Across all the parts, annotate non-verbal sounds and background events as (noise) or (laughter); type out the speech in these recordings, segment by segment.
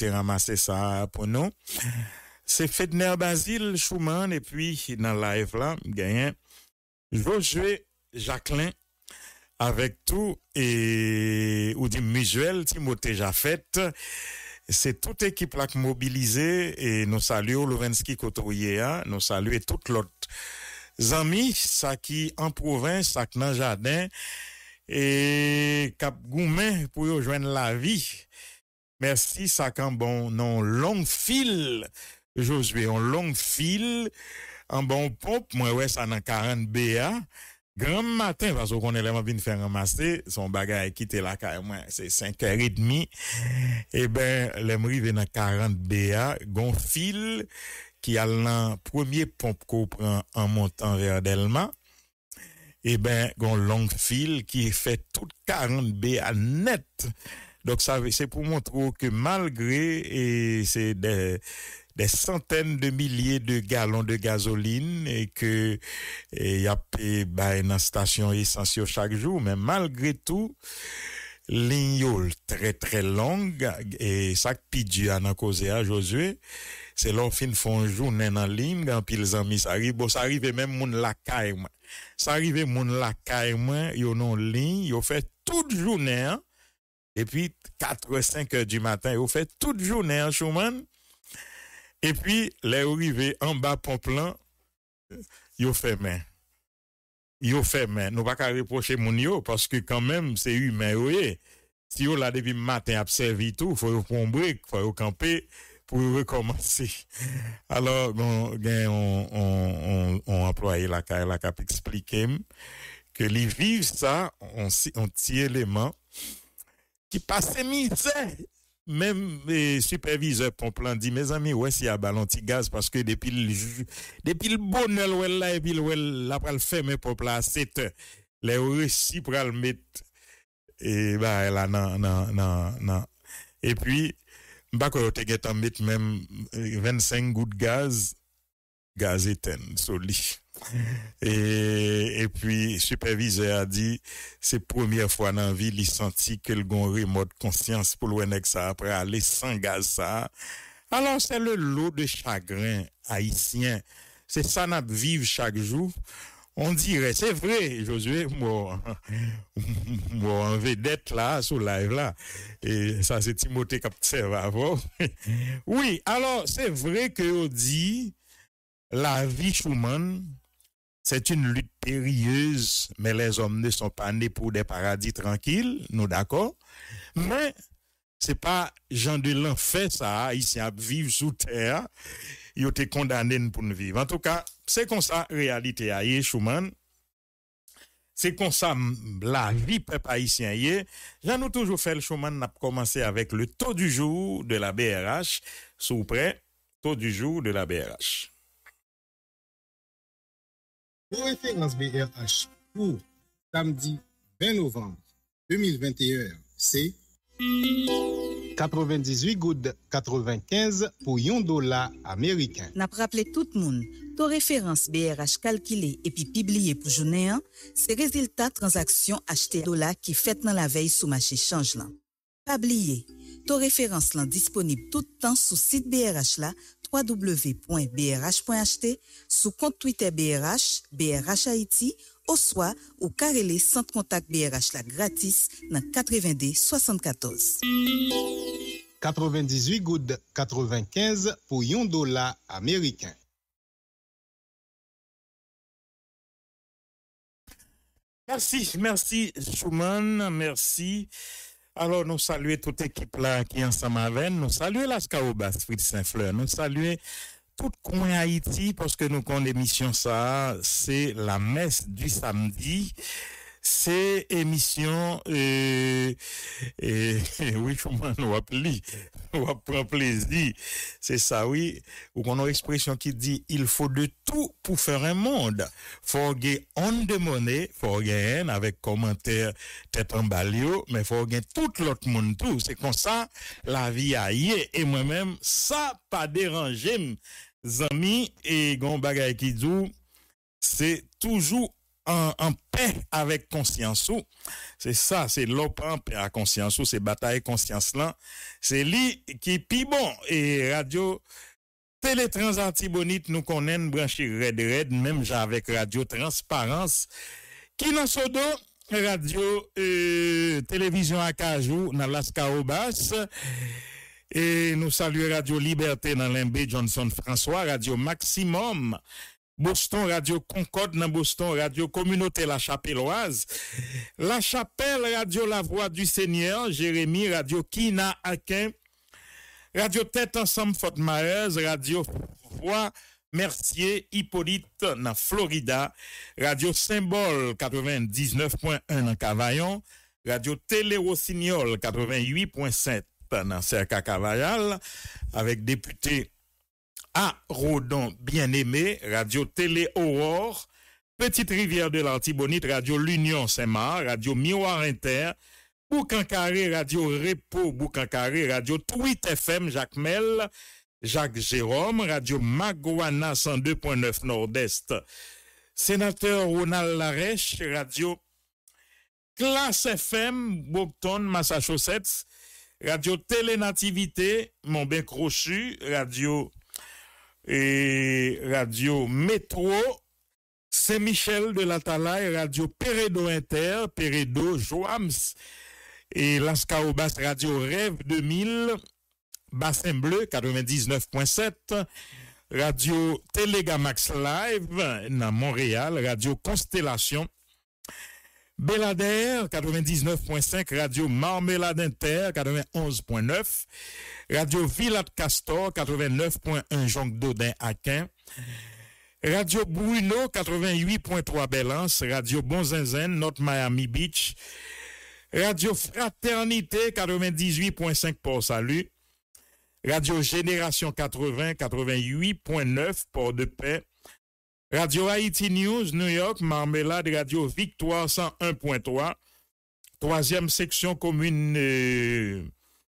Te ramase sa pou nou. Se fedner Basile Chouman e pi nan live la, genyen, jwojwe Jacqueline avek tou e ou di Mijuel, ti mwote jafet. Se tout ekip lak mobilize e nou salu yo Lourenski Kotoryea, nou salu e tout lot. Zami, sa ki an provins, sa knan jaden, e kap goumen pou yo jwen la vi. E, mersi sa kan bon nan long fil, jouswe, an long fil, an bon pomp mwen wè sa nan 40 bea, gran matin, vase kon elèman vin fè ramaste, son bagay kite la kare mwen, se 5 rèdmi, e ben, lèmri ven nan 40 bea, gon fil, ki al nan premier pomp ko pran an montan rèdèlman, e eh ben, gon long fil, ki fè tout 40 bea net, Donc, c'est pour montrer que malgré c'est des centaines de milliers de gallons de gasoline et qu'il y a pas une station essentielle chaque jour, mais malgré tout, l'ignole très très longue et ça a pitié à Josué, c'est l'enfin fond journée dans l'ignole, puis les amis, ça arrive, bon, ça arrive même mon lakaïme, ça arrive mon lakaïme, yo non l'ignole, yo fait toute journée, hein, epi 4 ou 5 e di matan, yo fe tout jounen an chouman, epi le ourive an ba pon plan, yo fe men. Yo fe men, nou baka reproche moun yo, paske kanmen se yu men ouye, si yo la debi matan apsevi tou, fwe pou mbrek, fwe pou kampe, pou yu rekomansi. Alors, bon, gen, on employe la kape, la kape explikem, ke li vive sa, on tiye lema, ki pase mi, tse, mem eh, supervize, pon plan, di, me zami, wè si a balon ti gaz, paske depil, depil bonel, wèl la, epil wèl, la pral fèmè pou plas, sete, lè wè si pral met, e ba, e la nan, nan, nan, nan, e pi, mbak wè wè te getan met mem 25 gout gaz, gaz eten, soli, Et, et puis, superviseur a dit, c'est première fois dans la vie, il sentit que le gon remote conscience pour le ça après aller sans Alors, c'est le lot de chagrin haïtien. C'est ça n'a vive chaque jour. On dirait, c'est vrai, Josué, moi, (laughs) moi, en vedette là, sur live là. Et ça, c'est Timothée fait avant. (laughs) oui, alors, c'est vrai que dit, la vie humaine C'est une lutte périlleuse, mais les hommes ne sont pas nés pour des paradis tranquilles, nous d'accord. Mais, c'est pas Jean Delon fait ça, ici, à vivre sous terre, il y a été condamné pour ne vivre. En tout cas, c'est comme ça, réalité, aïe, Schumann. C'est comme ça, la vie peut pas ici, aïe. Je n'ai toujours fait le Schumann, j'ai commencé avec le taux du jour de la BRH, sous près, taux du jour de la BRH. référence BRH pour samedi 20 novembre 2021, c'est 98 gouttes 95 pour yon dollar américain. N'a rappelé tout le monde, ton référence BRH calculée et puis publiée pour journée, c'est résultat transactions acheté dollars qui fait dans la veille sous marché change. Pabliye, to tout lan disponib toutan sou site BRH la www.brh.ht, sou compte Twitter BRH, BRH Haiti, oswa ou karele sant contact BRH la gratis nan 92 74. 98 gouttes 95 pour yon dola Ameriken. Merci, merci Schumann merci. Alors, nous saluons toute équipe là qui est ensemble avec nous. Nous saluons la Scaobas, Fritz Saint-Fleur. Nous saluons tout coin Haïti parce que nous, avons l'émission ça, c'est la messe du samedi c'est émission et, euh, euh, (laughs) oui comment on appelle on prend plaisir c'est ça oui ou qu'on a l'expression expression qui dit il faut de tout pour faire un monde faut gagner on de monnaie faut gagner avec commentaire tête en balio mais faut gagner tout l'autre monde tout c'est comme ça la vie a et moi-même ça pas déranger amis et gon qui c'est toujours an pey avèk konsyansou, se sa, se lopan pey akonsyansou, se bataye konsyans lan, se li ki pi bon, e radyo teletransantibonite nou konen, branchi red-red, mèm jan avèk radyo transparans, ki nan sodo, radyo euh, televizyon akajou, nan laska obas, e nou salu radyo Liberté nan l'MB Johnson François, radyo Maksimum, Boston Radio Concorde nan Boston Radio Komunote La Chapelloise, La Chapelle Radio La Voix du Seigneur, Jérémy Radio Kina Akin, Radio Tête Ensemble Fort Mares, Radio Voix Mercier Hippolyte nan Florida, Radio Symbole 99.1 nan Kavayan, Radio Télé Rosignol 88.7 nan Serka Kavayan, avec député A Rodon Bien-Aimé, Radio Télé Aurore, Petite Rivière de l'Antibonite, Radio L'Union Saint-Marc, Radio Miroir Inter, Carré, Radio Repos Carré, Radio Tweet FM Jacques Mel, Jacques Jérôme, Radio Maguana 102.9 Nord-Est, Sénateur Ronald Larèche, Radio Classe FM, Bogton, Massachusetts, Radio Télénativité, Montbec Crochu, Radio et Radio Métro, Saint-Michel de l'Atalaye, Radio Peredo Inter, Peredo Joams, et l'Ascaobas Radio Rêve 2000, Bassin Bleu 99.7, Radio Télégamax Live, dans euh, Montréal, Radio Constellation Belader 99.5, Radio Marmelade Inter 91.9, Radio Villa de Castor 89.1, jean Dodin Aquin, Radio Bruno 88.3, Bélance, Radio Bonzinzen, North Miami Beach, Radio Fraternité 98.5, Port Salut, Radio Génération 80 88.9, Port de Paix, Radio Haiti News, New York, Marmelade, Radio Victoire, 101.3. Troasyem seksyon Komune, euh,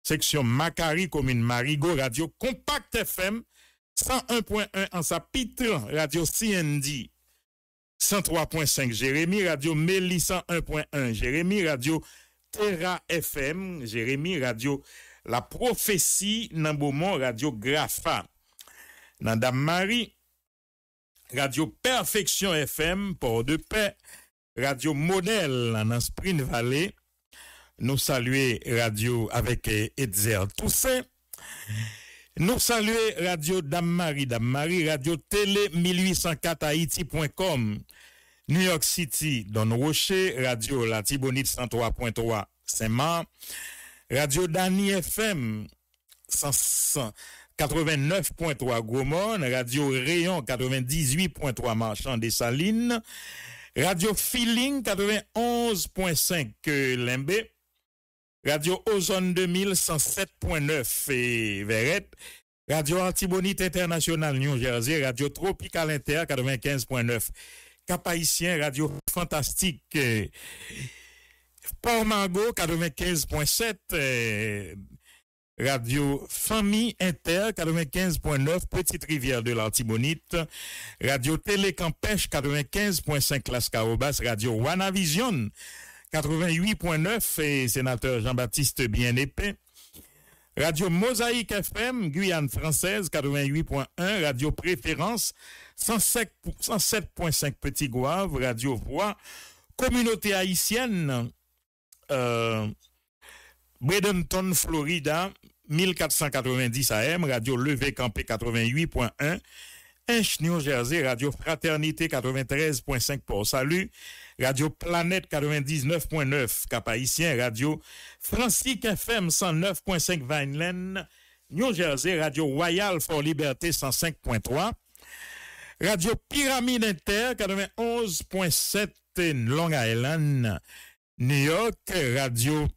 seksyon Makari, Komune Marigo, Radio Compact FM, 101.1. An sa Pitran, Radio CND, 103.5. Jeremie, Radio Mélis, 101.1. Jeremie, Radio Terra FM. Jeremie, Radio La Prophétie, Nanbouman, Radio Grafa. Nan Damari... Radio Perfection FM, Port de Paix, Radio Modèle dans Spring Valley. Nous saluer Radio avec Edzer Toussaint. Nous saluer Radio Dame Marie, Dame Marie, Radio Télé 1804 Haïti.com, New York City, Don Rocher, Radio la Latibonite 103.3 Saint-Marc, Radio Dani FM 100, 89.3 Gaumont, Radio Rayon 98.3 Marchand des Salines, Radio Feeling 91.5 euh, Limbé, Radio Ozone 2107.9 107.9 et Verrette, Radio Antibonite International New Jersey, Radio Tropical Inter 95.9, Cap Radio Fantastique, euh, Port Margot 95.7, Radio Famille Inter 95.9 Petite Rivière de l'Artibonite, Radio Télé Télécampèche 95.5 Las Radio Wanavision 88.9 et sénateur Jean-Baptiste bien Radio Mosaïque FM Guyane française 88.1, Radio Préférence 107.5 Petit Gouave, Radio Voix Communauté haïtienne euh, Bradenton, Florida, 1490 AM, Radio Levé Campé 88.1, Inch New Jersey, Radio Fraternité 93.5 pour Salut, Radio Planète 99.9 Cap Radio Francique FM 109.5 Vineland, New Jersey, Radio Royal for Liberté 105.3, Radio Pyramide Inter 91.7 Long Island, New York, Radio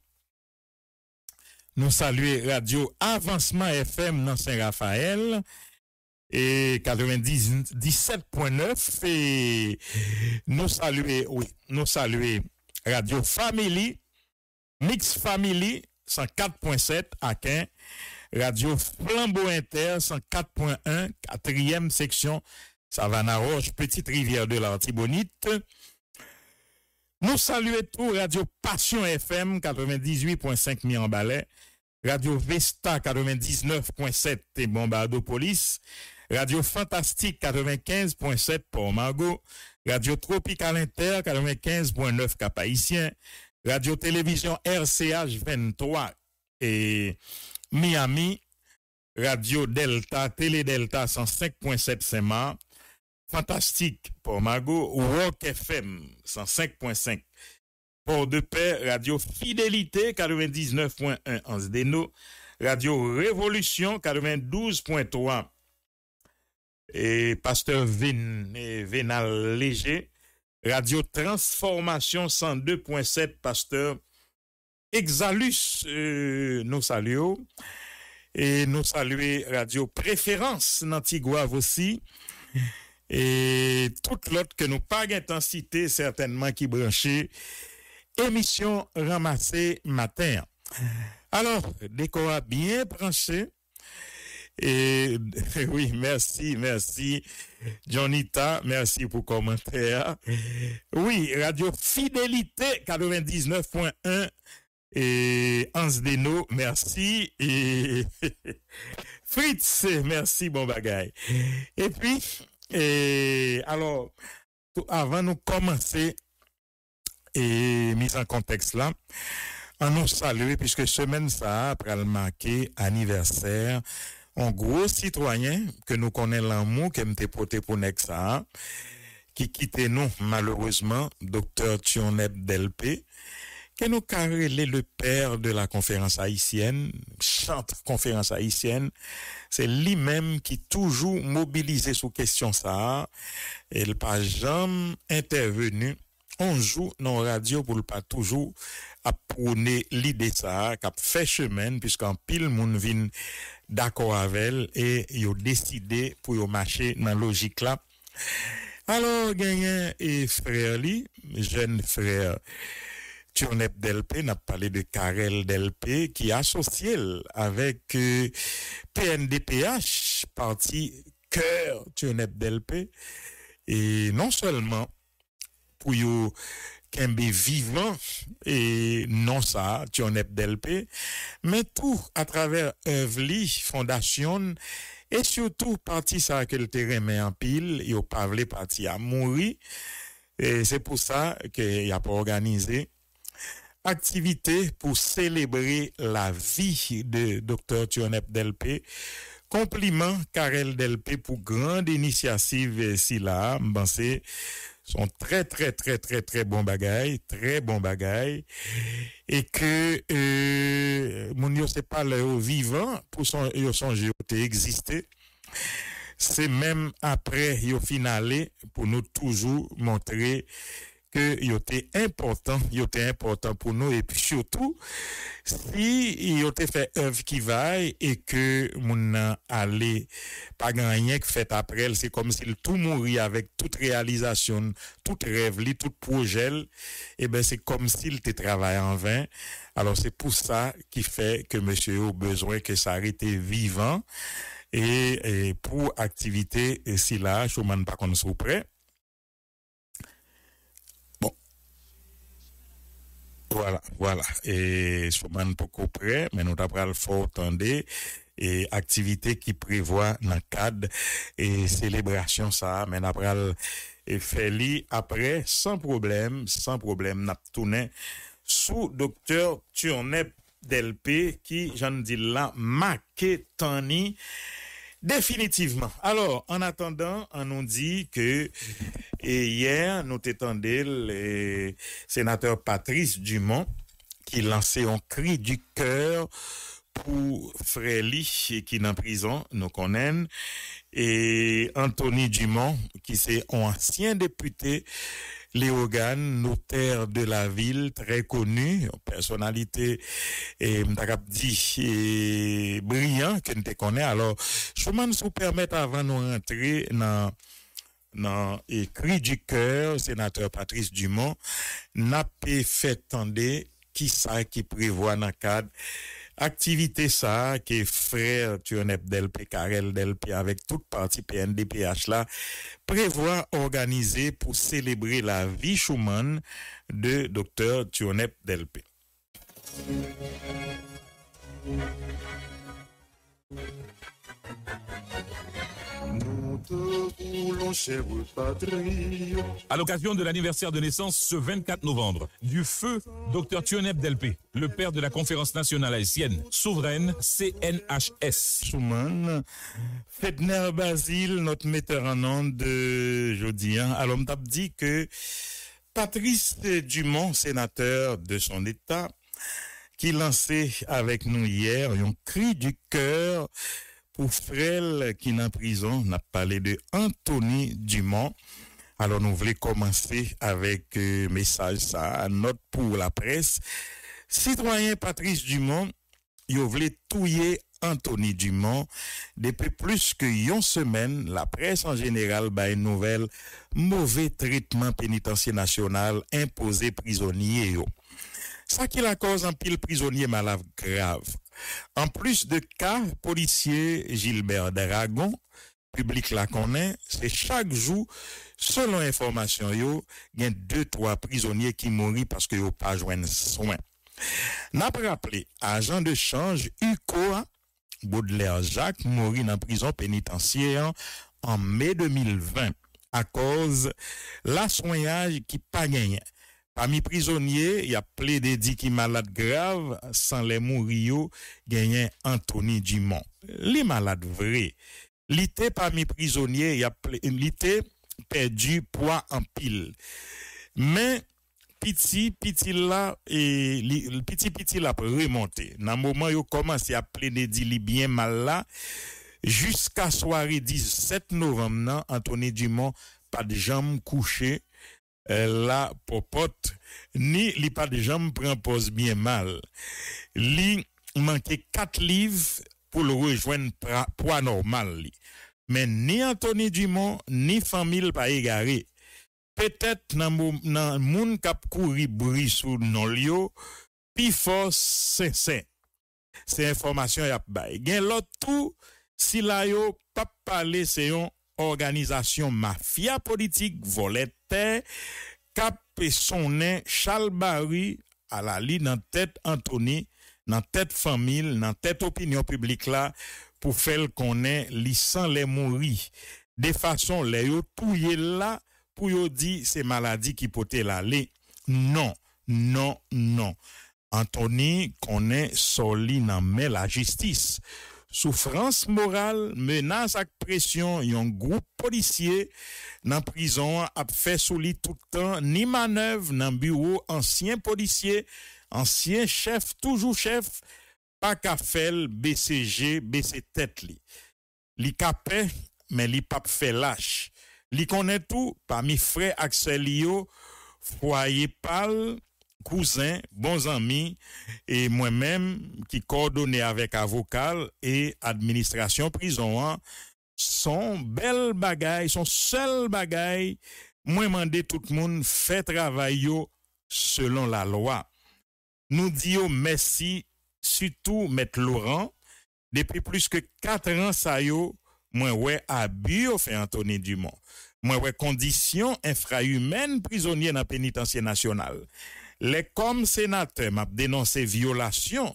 nous saluons Radio Avancement FM dans Saint-Raphaël et 97.9 et nous saluons, oui, nous Radio Family, Mix Family 104.7 à Quin, Radio Flambeau Inter 104.1, quatrième section Savannah Roche, Petite Rivière de la l'Artibonite. Nous saluons tout Radio Passion FM 98.5 mis en balai. Radio Vesta 99.7 Bombardo Police, Radio Fantastique 95.7 pour Margot, Radio Tropical Inter 95.9 Cap Haïtien, Radio Télévision RCH 23 et Miami, Radio Delta, Télé Delta 105.7 saint Fantastique pour Margot, Rock FM 105.5 Port-de-Paix, Radio Fidélité 99.1 Ansdeno, Radio Révolution 92.3 et Pasteur Vénal Léger, Radio Transformation 102.7 Pasteur Exalus, nos euh, nous saluons. Et nous saluons Radio Préférence Nantigouave aussi. Et toute l'autre que nous pas intensité certainement qui branchait émission ramassée matin. Alors, décor bien branché. Et (laughs) oui, merci, merci, Johnita, merci pour commentaire. Oui, Radio Fidélité 99.1 et Hans Deno, merci. Et (laughs) Fritz, merci, bon bagaille. Et puis, et alors, avant de commencer, et mis en contexte là, on nous salue puisque semaine ça après le marqué anniversaire un gros citoyen que nous connaît l'amour qui m'était porté pour Nexa qui quittait nous malheureusement docteur Tioneb Delpe qui nous carrelé le père de la conférence haïtienne, chante conférence haïtienne, c'est lui-même qui toujours mobilisé sous question ça, et le pas jamais intervenu anjou nan radyo pou l pa toujou ap proune li de sa kap fèche men, pisk an pil moun vin dako avel e yo deside pou yo mache nan logik la. Alors, genyen e frèli, jen frè, Tionep Delpe, nap pale de Karel Delpe, ki asosye l avèk euh, PNDPH, parti Kèr Tionep Delpe, e non sèlman pou yo kembe vivan, e non sa, Tionep Delpe, men tou a traver Evli, Fondasyon, e sou tou pati sa kel teren me anpil, yo pavle pati a mouri, e se pou sa, ke ya pou organize, aktivite pou selebri la vi de Dr. Tionep Delpe, kompliment Karel Delpe pou grand inisyasiv si la, mbanse, Son trè trè trè trè trè bon bagay, trè bon bagay, e ke euh, moun yo se pale yo vivan pou yo sanje yo te existe, se men apre yo finalè pou nou toujou montre ke yote important, yote important pou nou, epi chotou, si yote fè ev ki vay, e ke moun nan ale pa ganyek fèt aprel, se kom si l tou mouri avèk tout realizasyon, tout revli, tout projel, e ben se kom si l te travay an vèn, alò se pou sa ki fè ke mèche ou bezwen ke sa rete vivan, e pou aktivite si la chouman pa kon sou pre, Voilà, voilà. Et Souman beaucoup près, mais nous avons le fort et activité qui prévoit dans le cadre et célébration ça, mais nous avons fait après sans problème, sans problème n'a tourné sous docteur Turnep Delpe qui j'en dis là marqué Définitivement. Alors, en attendant, on nous dit que et hier, nous t'étendait le sénateur Patrice Dumont qui lançait un cri du cœur pour Fréli qui est en prison, nous connaît, et Anthony Dumont qui c'est un ancien député Léo Gagne, noter de la ville, tre konu, personalite mdakap di briyan, ke nte konen. Alors, chouman sou permette avan nou rentre nan nan ekri di keur senateur Patrice Dumont, na pe fet tende ki sa ki privwa nakad Activité ça, qui est frère Thionep Delpe, Karel Delpe, avec toute partie PNDPH là, prévoit organiser pour célébrer la vie Schumann de Dr. Turnep Delpe. À l'occasion de l'anniversaire de naissance ce 24 novembre, du feu Dr Tionep Delpe, le père de la conférence nationale haïtienne, souveraine CNHS. Schumann, Fedner Basile, notre metteur en de jeudi, hein, dit que Patrice Dumont, sénateur de son État, qui lançait avec nous hier un cri du cœur ou qui est en prison. On a parlé de Anthony Dumont. Alors nous voulons commencer avec un euh, message ça, note pour la presse. Citoyen Patrice Dumont, vous voulait touiller Anthony Dumont. Depuis plus que une semaine, la presse en général a une nouvelle mauvais traitement pénitentiaire national imposé prisonnier. Ça qui la cause en pile prisonnier malade grave. An plis de ka, polisye Gilbert Daragon, publik la konen, se chak jou, selon informasyon yo, gen 2-3 prizonye ki mori paske yo pa jwen soen. Na praple, ajan de chanj, Ukoa Baudelaire Jacques, mori nan prizon penitensiyen an me 2020 a koz la soen yaj ki pa genyen. Pa mi prizonye, ya ple de di ki malat grav, san le moun riyo genyen Anthony Dumont. Li malat vre. Li te pa mi prizonye, li te perdi poa an pil. Men, piti piti la, e, piti piti la pou remonte. Nan mouman yo koman se ya ple de di li bien malat, jiska swari 17 novem nan, Anthony Dumont pa de jam kouche, La popot, ni li pa de jam prempose bien mal. Li manke kat liv pou lo rejoen po anormal li. Men ni Anthony Dumont, ni famil pa e gare. Petet nan moun kap kouri brisou non li yo, pi fos sen sen. Se informasyon yap bay. Gen lotou, si la yo pap pale seyon, ...organizasyon mafya politik volete... ...kap pe sonen chalbari ala li nan tèt Antoni... ...nan tèt famil, nan tèt opinyon publik la... ...pou fel konen li san le mouri... ...de fason le yo touye la pou yo di se maladi ki pote la li. Non, non, non. Antoni konen soli nan me la jistis... Soufrans moral, menas ak presyon yon group polisye nan prizon ap fè sou li toutan ni manev nan bureau ansyen polisye, ansyen chef, toujou chef, pa ka fèl, bè se jè, bè se tèt li. Li ka pè, men li pap fè lâch. Li konè tou, pa mi fè ak sè li yo, fwa ye pal... kouzen, bon zami, e mwen menm ki kodone avek avokal e administrasyon prizon an, son bel bagay, son sel bagay, mwen mande tout moun fè travay yo selon la loa. Nou di yo mèsi sütou mèt loran, depi plus ke kater an sa yo, mwen wè abyo fè an toni du moun. Mwen wè kondisyon enfra yu men prizonye nan penitansye nasyonal. Le kom senate m ap denanse violasyon,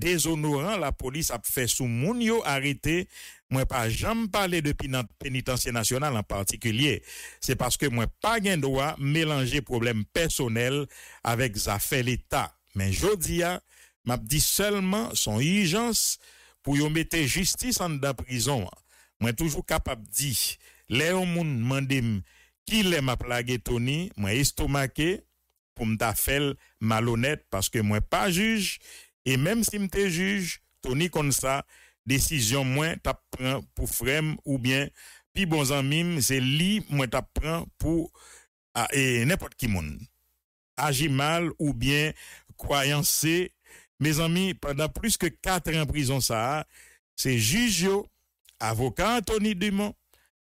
dezonoran la polis ap fe sou moun yo arete, mwen pa jam pale depi nan penitansye nasyonal an partikulye. Se paske mwen pa gen doa melange problem personel avek zafel etat. Men jodi ya, m ap di selman son ijans pou yo mette justis an da prizon. Mwen toujou kap ap di, le ou moun mandim ki le m ap lage toni, mwen estomake, pou mta fel malonet, paske mwen pa juj, e menm si mte juj, toni kon sa, desizyon mwen tap pran pou frem, ou bien, pi bon zanmim, se li mwen tap pran pou, e nepot ki moun, aji mal, ou bien, kwayan se, me zanmi, padan plus ke katren prizon sa, se juj yo, avoka Anthony Dumont,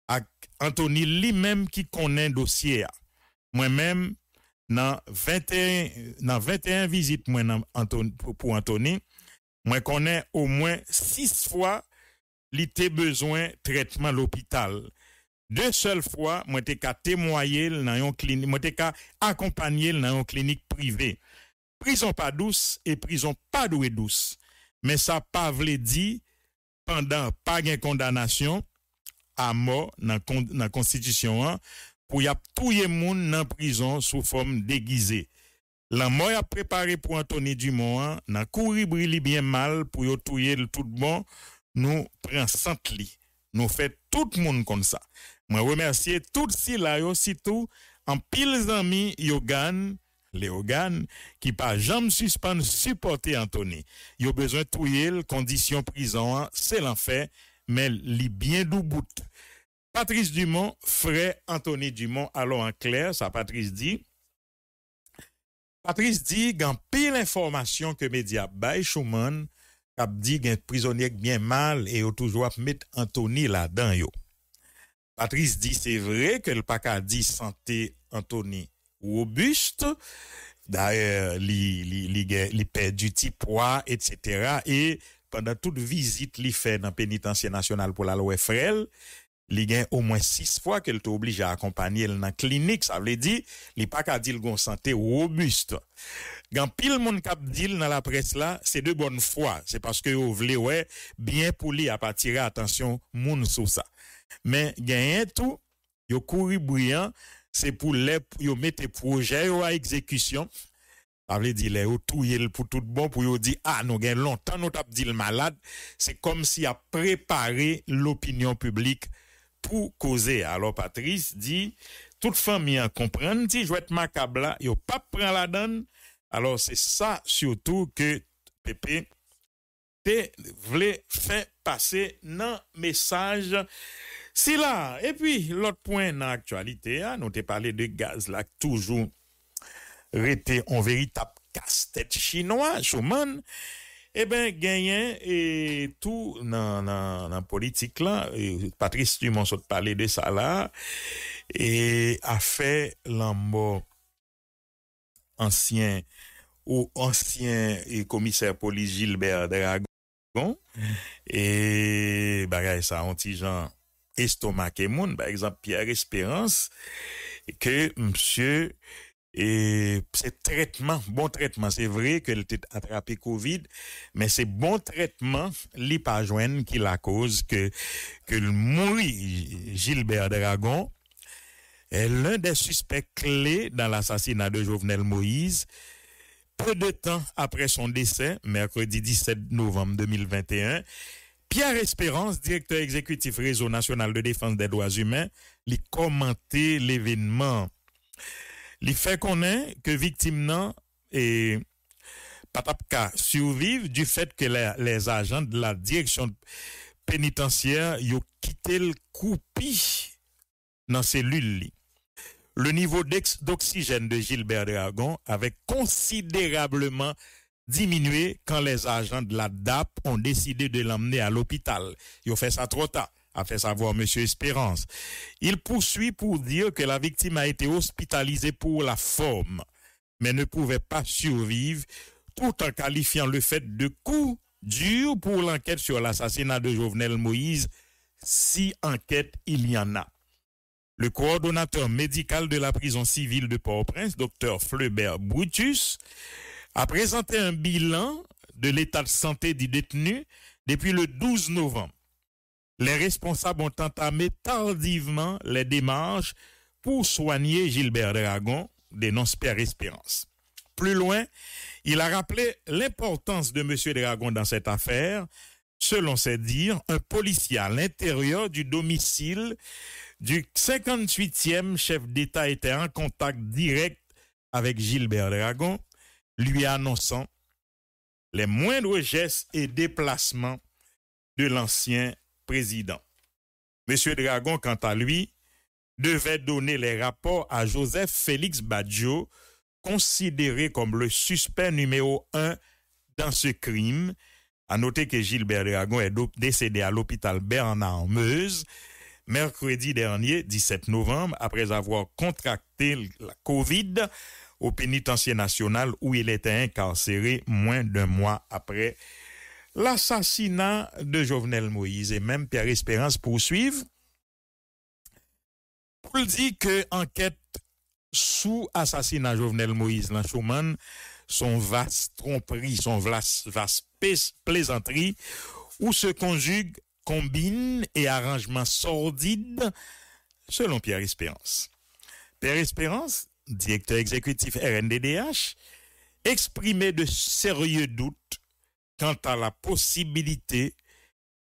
a Anthony li menm ki konen dosye a, mwen menm, Nan 21 vizit mwen pou antoni, mwen konen au mwen 6 fwa li te bezwen tretman l'opital. Den sel fwa mwen te ka temoye l nan yon klinik, mwen te ka akompanye l nan yon klinik privé. Prison pa douz e prison pa douz. Men sa pa vle di, pandan pa gen kondanasyon, a mo nan konstitisyon an, pou yap touye moun nan prizon sou fòm degize. Lan mòy ap prepare pou antoni di mò an, nan kou ribri li byen mal pou yo touye l tout bon, nou pren sant li. Nou fè tout moun kon sa. Mwen remersye tout si la yo sitou, an pil zami yo gan, le yo gan, ki pa jam suspan supporte antoni. Yo bezon touye l kondisyon prizon an, se lan fè, men li byen dou boutu. Patrice Dumont, frè Antonie Dumont, alo an kler sa Patrice Di. Patrice Di, gan pil informasyon ke medya bay chouman, kap di gen prizonièk byen mal e yo toujwa pmet Antonie la dan yo. Patrice Di, se vre ke l pak a di sante Antonie ou obuste, daer li perdi ti poa, etc., e pandan tout vizit li fè nan penitansye nasyonal pou la loe frel, li gen au mwen 6 fwa ke l to oblige a akompanyel nan klinik, sa vle di, li pakadil goun sante ou obust. Gan pil moun kapdil nan la pres la, se de goun fwa, se paske ou vle we, byen pou li apatire atansyon moun sou sa. Men gen yentou, yo kouri bouyan, se pou le yo mete proje yo a ekzekisyon, sa vle di, le yo touye l pou tout bon, pou yo di, a ah, nou gen lontan nou tapdil malad, se kom si a prepari l opinyon publik, pou kouze. Alors Patrice di, tout fin mi an komprendi, jwet makab la, yo pap pran la dan, alors se sa syoutou ke pepe te vle fè pase nan mesaj si la. E pi lot poen nan aktualite, nou te pale de gaz la toujou rete an veritap kastet chinoa, choumane, Eh e bè, genyen, tout nan politik la, e Patrice, tu monsot pale de sa la, e a fè l'ambo ansyen e ou ansyen komisèr polis Gilbert Dragon, e bagay sa ontijan estomak e moun, bagay zan Pierre Espérance, ke msè... et c'est traitement, bon traitement. C'est vrai qu'elle était attrapée Covid, mais c'est bon traitement, l'hypajoine, qui la cause que, que le mourit Gilbert Dragon est l'un des suspects clés dans l'assassinat de Jovenel Moïse. Peu de temps après son décès, mercredi 17 novembre 2021, Pierre Espérance, directeur exécutif Réseau national de défense des droits humains, lui commentait l'événement. Li fè konè ke vitim nan e patap ka souviv du fèt ke les agent de la direksyon penitensiyè yo kite l koupi nan selul li. Le nivou dex d'oksijèn de Gilbert Dragon avè konsiderableman diminué kan les agent de la DAP on deside de l amene a l opital. Yo fè sa tro ta. a fait savoir M. Espérance. Il poursuit pour dire que la victime a été hospitalisée pour la forme, mais ne pouvait pas survivre, tout en qualifiant le fait de coup dur pour l'enquête sur l'assassinat de Jovenel Moïse, si enquête il y en a. Le coordonnateur médical de la prison civile de Port-au-Prince, Dr Fleubert Brutus, a présenté un bilan de l'état de santé du détenu depuis le 12 novembre les responsables ont entamé tardivement les démarches pour soigner Gilbert Dragon, dénonce Père Espérance. Plus loin, il a rappelé l'importance de M. Dragon dans cette affaire. Selon ses dires, un policier à l'intérieur du domicile du 58e chef d'État était en contact direct avec Gilbert Dragon, lui annonçant les moindres gestes et déplacements de l'ancien président. Dragon, quant à lui, devait donner les rapports à Joseph Félix Badjo, considéré comme le suspect numéro un dans ce crime. À noter que Gilbert Dragon est décédé à l'hôpital Bernard Meuse mercredi dernier, 17 novembre, après avoir contracté la COVID au pénitencier national où il était incarcéré moins d'un mois après l'assassinat de Jovenel Moïse. Et même Pierre Espérance poursuivent. pour dit que enquête sous assassinat Jovenel Moïse dans Schumann, son vaste tromperie, son vaste, vaste plaisanterie, où se conjuguent combines et arrangements sordides, selon Pierre Espérance. Pierre Espérance, directeur exécutif RNDDH, exprimait de sérieux doutes quant à la possibilité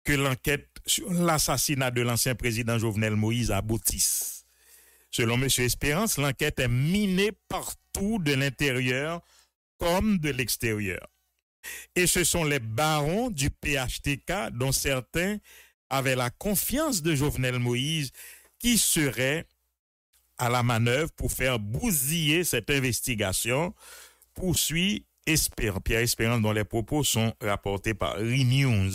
que l'enquête sur l'assassinat de l'ancien président Jovenel Moïse aboutisse. Selon M. Espérance, l'enquête est minée partout de l'intérieur comme de l'extérieur. Et ce sont les barons du PHTK, dont certains avaient la confiance de Jovenel Moïse, qui seraient à la manœuvre pour faire bousiller cette investigation, poursuit Pierre Espérance dont les propos sont rapportés par Renews.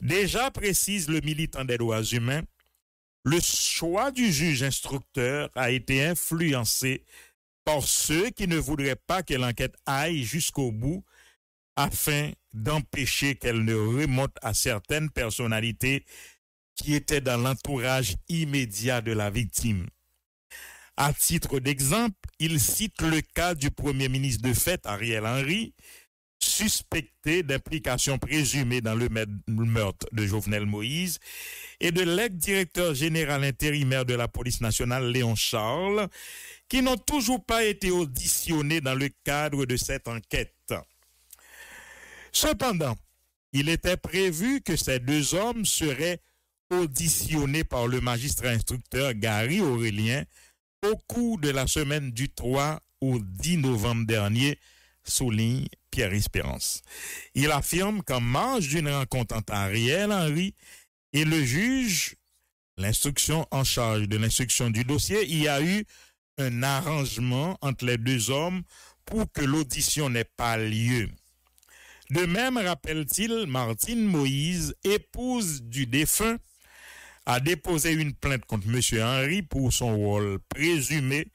Déjà précise le militant des droits humains, le choix du juge instructeur a été influencé par ceux qui ne voudraient pas que l'enquête aille jusqu'au bout afin d'empêcher qu'elle ne remonte à certaines personnalités qui étaient dans l'entourage immédiat de la victime. À titre d'exemple, il cite le cas du Premier ministre de fait, Ariel Henry, suspecté d'implication présumée dans le meurtre de Jovenel Moïse et de l'ex-directeur général intérimaire de la police nationale, Léon Charles, qui n'ont toujours pas été auditionnés dans le cadre de cette enquête. Cependant, il était prévu que ces deux hommes seraient auditionnés par le magistrat instructeur Gary Aurélien au cours de la semaine du 3 au 10 novembre dernier, souligne Pierre Espérance. Il affirme qu'en marge d'une rencontre entre Ariel Henry et le juge, l'instruction en charge de l'instruction du dossier, il y a eu un arrangement entre les deux hommes pour que l'audition n'ait pas lieu. De même, rappelle-t-il, Martine Moïse, épouse du défunt, a déposé une plainte contre M. Henry pour son rôle présumé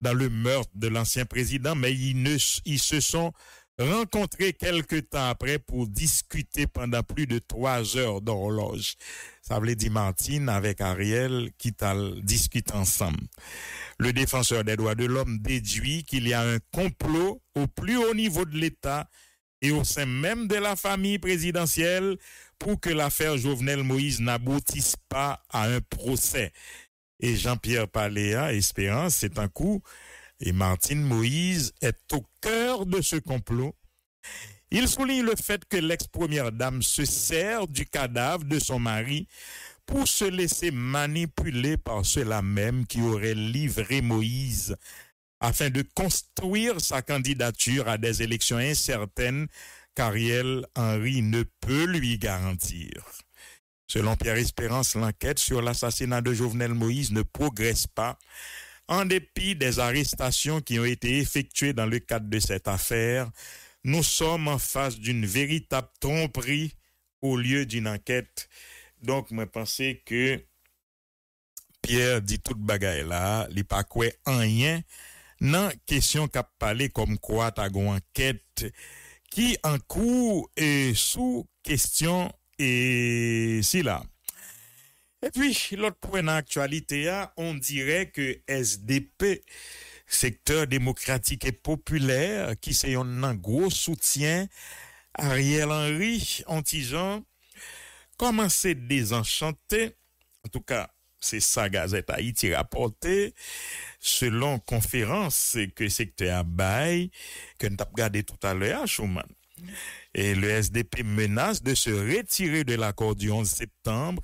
dans le meurtre de l'ancien président, mais ils, se sont rencontrés quelques temps après pour discuter pendant plus de trois heures d'horloge. Ça voulait dire Martine avec Ariel qui discute ensemble. Le défenseur des droits de l'homme déduit qu'il y a un complot au plus haut niveau de l'État et au sein même de la famille présidentielle pour que l'affaire Jovenel Moïse n'aboutisse pas à un procès. Et Jean-Pierre Paléa, Espérance, c'est un coup, et Martine Moïse est au cœur de ce complot. Il souligne le fait que l'ex-première dame se sert du cadavre de son mari pour se laisser manipuler par ceux-là même qui auraient livré Moïse afin de construire sa candidature à des élections incertaines Cariel Henry ne peut lui garantir. Selon Pierre Espérance, l'enquête sur l'assassinat de Jovenel Moïse ne progresse pas en dépit des arrestations qui ont été effectuées dans le cadre de cette affaire. Nous sommes en face d'une véritable tromperie au lieu d'une enquête. Donc, moi, pensez que Pierre dit toute bagaille là, a pas quoi en rien. question qu'à parler comme quoi ta enquête qui en cours et sous question et si là. Et puis, l'autre point d'actualité, hein, on dirait que SDP, secteur démocratique et populaire, qui c'est un gros soutien, Ariel Henry, anti-Jean, commence désenchanté, en tout cas, c'est ça Gazette Haïti rapporté selon conférence que secteur bail que nous avons gardé tout à l'heure Schumann. Et le SDP menace de se retirer de l'accord du 11 septembre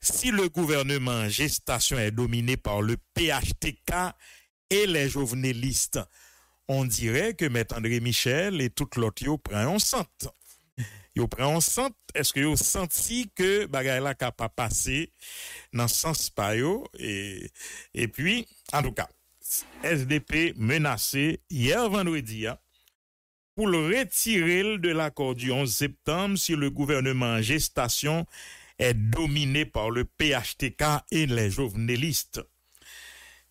si le gouvernement gestation est dominé par le PHTK et les jovenelistes. On dirait que M. André Michel et toute l'autre prennent en centre yo pren sent. Est-ce que vous ke bagay la ka pa pas passé dans pa yo, e, Et puis, en tout cas, SDP menacé hier vendredi hein, pour le retirer de l'accord du 11 septembre si le gouvernement en gestation est dominé par le PHTK et les jovenelistes.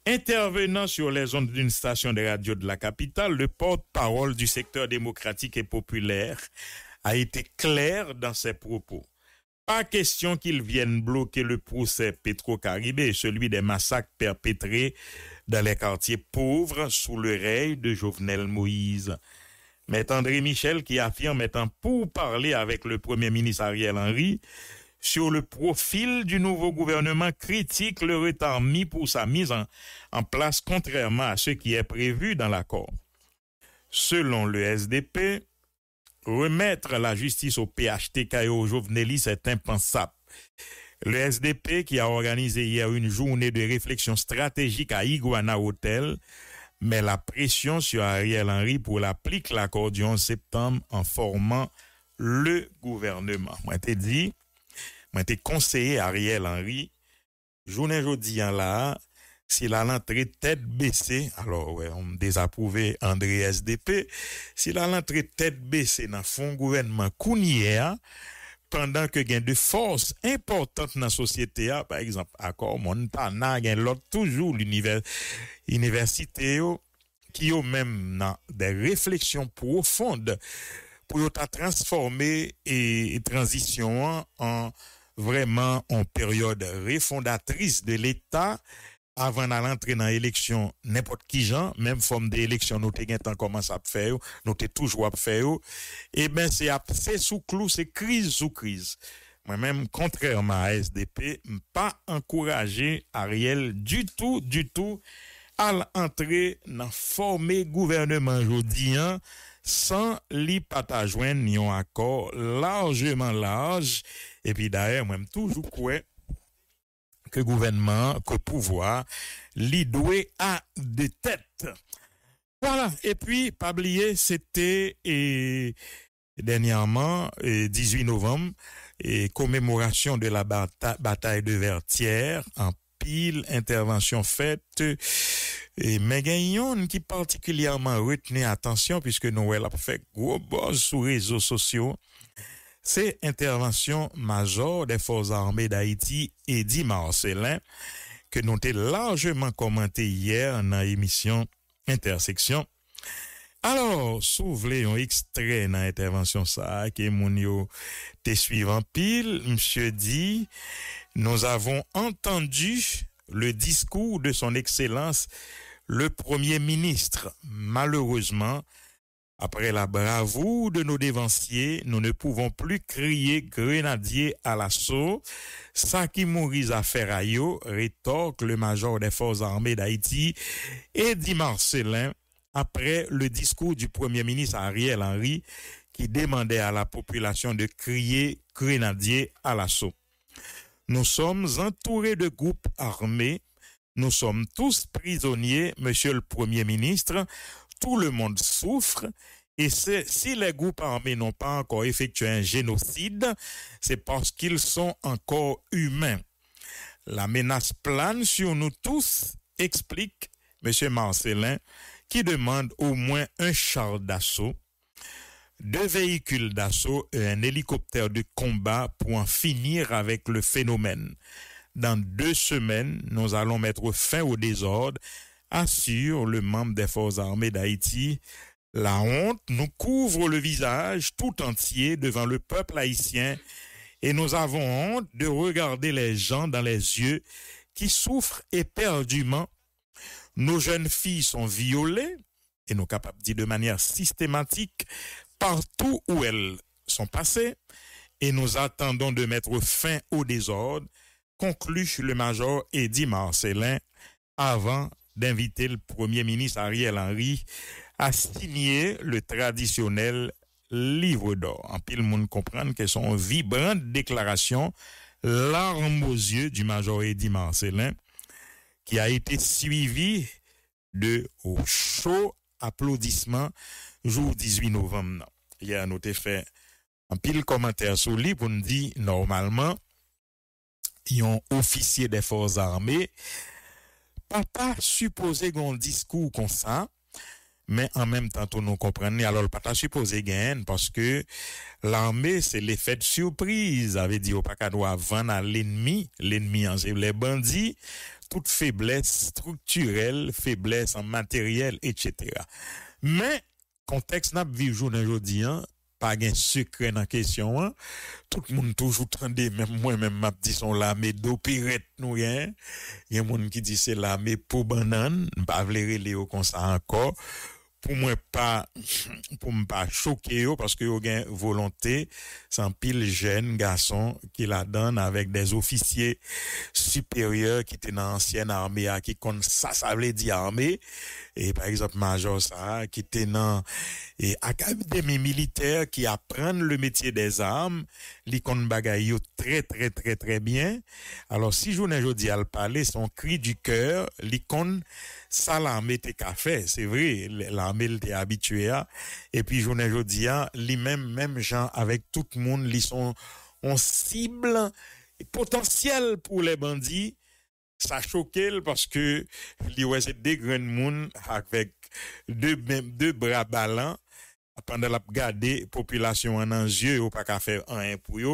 Intervenant sur les ondes d'une station de radio de la capitale, le porte-parole du secteur démocratique et populaire a été clair dans ses propos. Pas question qu'il vienne bloquer le procès Petro-Caribé, celui des massacres perpétrés dans les quartiers pauvres sous le règne de Jovenel Moïse. Mais André Michel qui affirme être pour parler avec le premier ministre Ariel Henry sur le profil du nouveau gouvernement critique le retard mis pour sa mise en place contrairement à ce qui est prévu dans l'accord. Selon le SDP, remettre la justice au PHTK et au Jovenelis c'est impensable. Le SDP qui a organisé hier une journée de réflexion stratégique à Iguana Hotel, met la pression sur Ariel Henry pour l'applique l'accord du 11 septembre en formant le gouvernement. Moi, t'ai dit, moi, t'ai conseillé Ariel Henry, journée jodi là, Si la lantre tete bese, alor, wè, on dezapouve André SDP, si la lantre tete bese nan fon gouvernement kouniè a, pandan ke gen de force importante nan sosyete a, par exemple, akor, mon, pa nan gen lòd toujou l'universite yo, ki yo men nan de refleksyon profonde pou yo ta transforme e transisyon an an vreman an peryode refondatris de l'Etat avan al entre nan eleksyon nepot ki jan, menm fom de eleksyon nou te gen tan koman sa pfe ou, nou te touj wap pfe ou, eh e ben se ap fè sou klou, se kriz sou kriz. Mwen menm kontrèrman a SDP, mpa ankoraje Ariel du tout, du tout, al entre nan formé gouvernement joudiyan, san li patajwen nyon akor, lageman lage, e pi daè mwenm toujou kwen, que gouvernement, que pouvoir, li a à des têtes. Voilà. Et puis, pas oublier, c'était, et, dernièrement, 18 novembre, commémoration de la bataille de Vertières, en pile intervention faite, et mais qui particulièrement retenait attention puisque Noël a fait gros boss sur les réseaux sociaux Se intervansyon major de foz arme d'Haïti, Edi Marcelin, ke nou te largeman komante iyer nan emisyon Interseksyon. Alors, sou vle yon ekstren nan intervansyon sa, ke moun yo te suivant pil, msye di, nou avon antandu le diskou de son ekselans, le premier ministre, maloureusement, Après la bravoure de nos dévanciers, nous ne pouvons plus crier Grenadiers à l'assaut. Saki à Ferrayo rétorque le major des forces armées d'Haïti et dit Marcelin après le discours du premier ministre Ariel Henry qui demandait à la population de crier Grenadiers à l'assaut. Nous sommes entourés de groupes armés nous sommes tous prisonniers, monsieur le Premier ministre tout le monde souffre. Et si les groupes armés n'ont pas encore effectué un génocide, c'est parce qu'ils sont encore humains. La menace plane sur nous tous, explique M. Marcelin, qui demande au moins un char d'assaut, deux véhicules d'assaut et un hélicoptère de combat pour en finir avec le phénomène. Dans deux semaines, nous allons mettre fin au désordre assure le membre des forces armées d'Haïti. La honte nous couvre le visage tout entier devant le peuple haïtien et nous avons honte de regarder les gens dans les yeux qui souffrent éperdument. Nos jeunes filles sont violées et nous capables de manière systématique partout où elles sont passées et nous attendons de mettre fin au désordre, conclut le major Eddy Marcelin avant d'inviter le Premier ministre Ariel Henry à signer le traditionnel livre d'or. En pile, monde comprend que son vibrante déclaration, larmes aux yeux du Major Eddy Marcelin, qui a été suivi de chauds applaudissements jour 18 novembre. Il y a noté fait un pile commentaire sur lui pour nous dire normalement, ils ont officier des forces armées, pa ta suppose goun diskou kon sa, men an menm tan ton nou komprene, alol pa ta suppose gen, paske l'arme se l'efet surprize, ave di yo pakadwa vana l'enmi, l'enmi anjeble bandi, tout feblesse strukturel, feblesse materiel, etc. Men, konteks nap vivjou nan jodi an, pa gen sukren nan kesyon an, tout moun toujou tande, mwen mwen map dison la me do piret nou gen, gen moun ki disen la me pou banan, mwen pa vleri le yo konsa anko, pou mwen pa, pou mwen pa chokye yo, paske yo gen volonte, san pil jen, gason, ki la dan avèk den ofisye superyèr, ki te nan ansyen arme a, ki kon sa sa vle di arme, et par exemple major ça qui était dans et académie militaire qui apprennent le métier des armes l'icône bagaille très très très très bien alors si je Jodia à le parler son cri du cœur l'icône ça l'armée était café c'est vrai l'armée était habituée à et puis je Jodia, les mêmes même gens avec tout le monde ils sont en cible potentielle pour les bandits Sa chokel paske li wese de gren moun akvek de bra balan apande la p gade populasyon an an zye ou pa ka fe an en pou yo,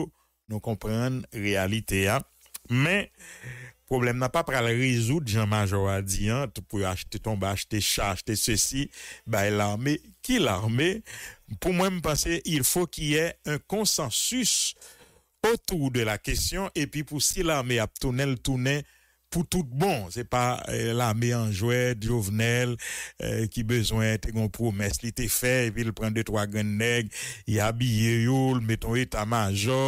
nou kompren realite ya. Men, problem nan pa pral rezout jan majora diyan, tou pou yo achete ton ba, achete chache, achete se si, ba e l'arme, ki l'arme, pou mwen m'pase, il fo ki ye an konsensus otou de la kesyon, epi pou si l'arme ap tonel tonel pou tout bon, se pa euh, la me anjouè, di ouvenel, ki euh, bezwen te gon promes, li te fè, e pi l pren 2-3 gren neg, y abiyè yon, meton yon ta majò,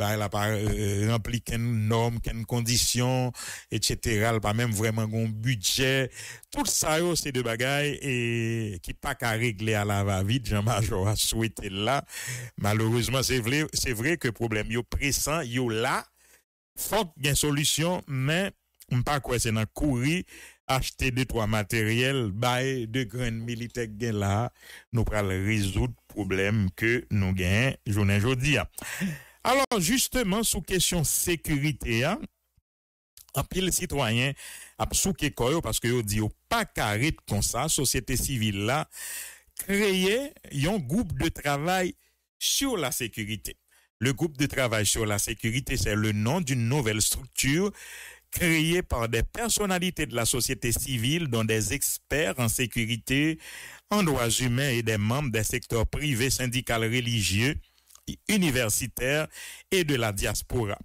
ba y la pa euh, rempli ken nom, ken kondisyon, etc., l pa menm vreman gon budget, tout sa yo se de bagay, ki pa ka regle a la va vit, jan majò a souwete la, malouzman se vre ke problem, yo presan, yo la, fote gen solusyon, men, Mpa kwe se nan kouri... Ache te de toa materyel... Bae de gren militek gen la... Nou pral rezout problem... Ke nou gen jounen jodi ya... Alors, justeman... Sou kesyon sekurite ya... Apil sitwayen... Ap sou ke koyo... Paske yo di yo pa karet kon sa... Sosyete sivil la... Kreye yon goup de travay... Sur la sekurite... Le goup de travay sur la sekurite... Se le nan dun nouvel struktur... créé par des personnalités de la société civile, dont des experts en sécurité, en droits humains et des membres des secteurs privés, syndicales, religieux, universitaires et de la diaspora.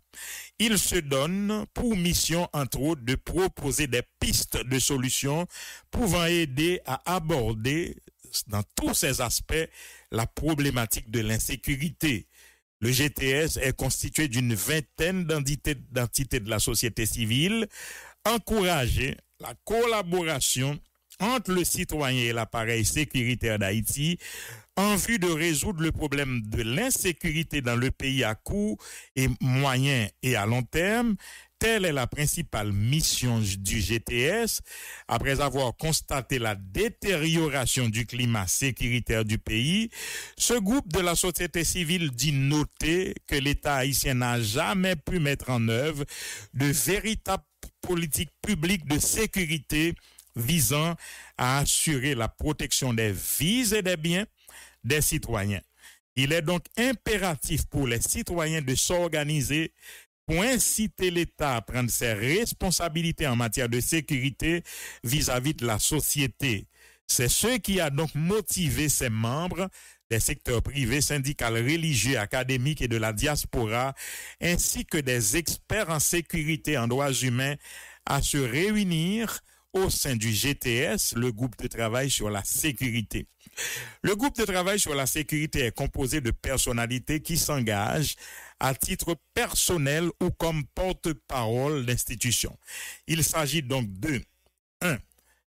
Il se donne pour mission, entre autres, de proposer des pistes de solutions pouvant aider à aborder dans tous ses aspects la problématique de l'insécurité, le GTS est constitué d'une vingtaine d'entités de la société civile, encourager la collaboration entre le citoyen et l'appareil sécuritaire d'Haïti en vue de résoudre le problème de l'insécurité dans le pays à court et moyen et à long terme, Telle est la principale mission du GTS. Après avoir constaté la détérioration du climat sécuritaire du pays, ce groupe de la société civile dit noter que l'État haïtien n'a jamais pu mettre en œuvre de véritables politiques publiques de sécurité visant à assurer la protection des vies et des biens des citoyens. Il est donc impératif pour les citoyens de s'organiser pour inciter l'État à prendre ses responsabilités en matière de sécurité vis-à-vis de la société. C'est ce qui a donc motivé ses membres des secteurs privés, syndicales, religieux, académiques et de la diaspora, ainsi que des experts en sécurité en droits humains à se réunir au sein du GTS, le groupe de travail sur la sécurité. Le groupe de travail sur la sécurité est composé de personnalités qui s'engagent à titre personnel ou comme porte-parole d'institution. Il s'agit donc de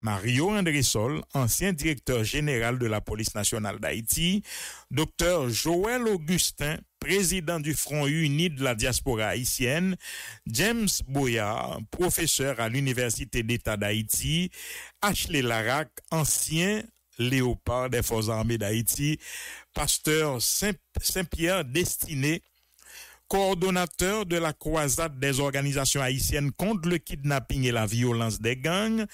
Mario Andrésol, ancien directeur général de la police nationale d'Haïti, docteur Joël Augustin, président du Front uni de la diaspora haïtienne, James Boyard, professeur à l'Université d'État d'Haïti, Ashley Larac, ancien léopard des forces armées d'Haïti, pasteur Saint-Pierre destiné coordonnateur de la croisade des organisations haïtiennes contre le kidnapping et la violence des gangs,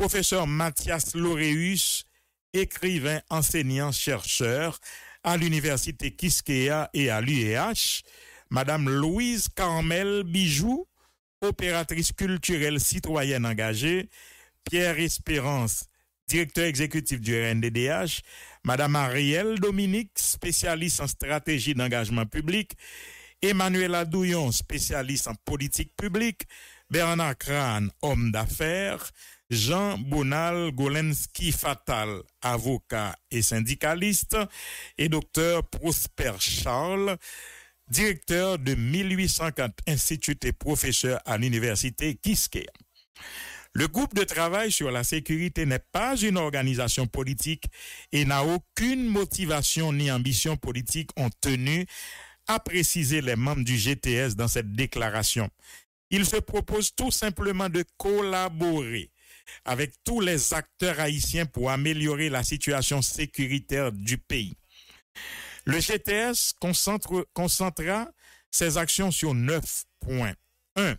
professeur Mathias Laureus, écrivain, enseignant, chercheur à l'université Kiskea et à l'UEH, Madame Louise Carmel Bijoux, opératrice culturelle citoyenne engagée, Pierre Espérance, directeur exécutif du RNDDH, Madame Arielle Dominique, spécialiste en stratégie d'engagement public, Emmanuel Adouillon, spécialiste en politique publique, Bernard Crane, homme d'affaires, Jean Bonal Golenski Fatal, avocat et syndicaliste, et docteur Prosper Charles, directeur de 1850 Institut et professeur à l'université Kiske. Le groupe de travail sur la sécurité n'est pas une organisation politique et n'a aucune motivation ni ambition politique en tenue, a précisé les membres du GTS dans cette déclaration. Il se propose tout simplement de collaborer avec tous les acteurs haïtiens pour améliorer la situation sécuritaire du pays. Le GTS concentra ses actions sur neuf points. 1.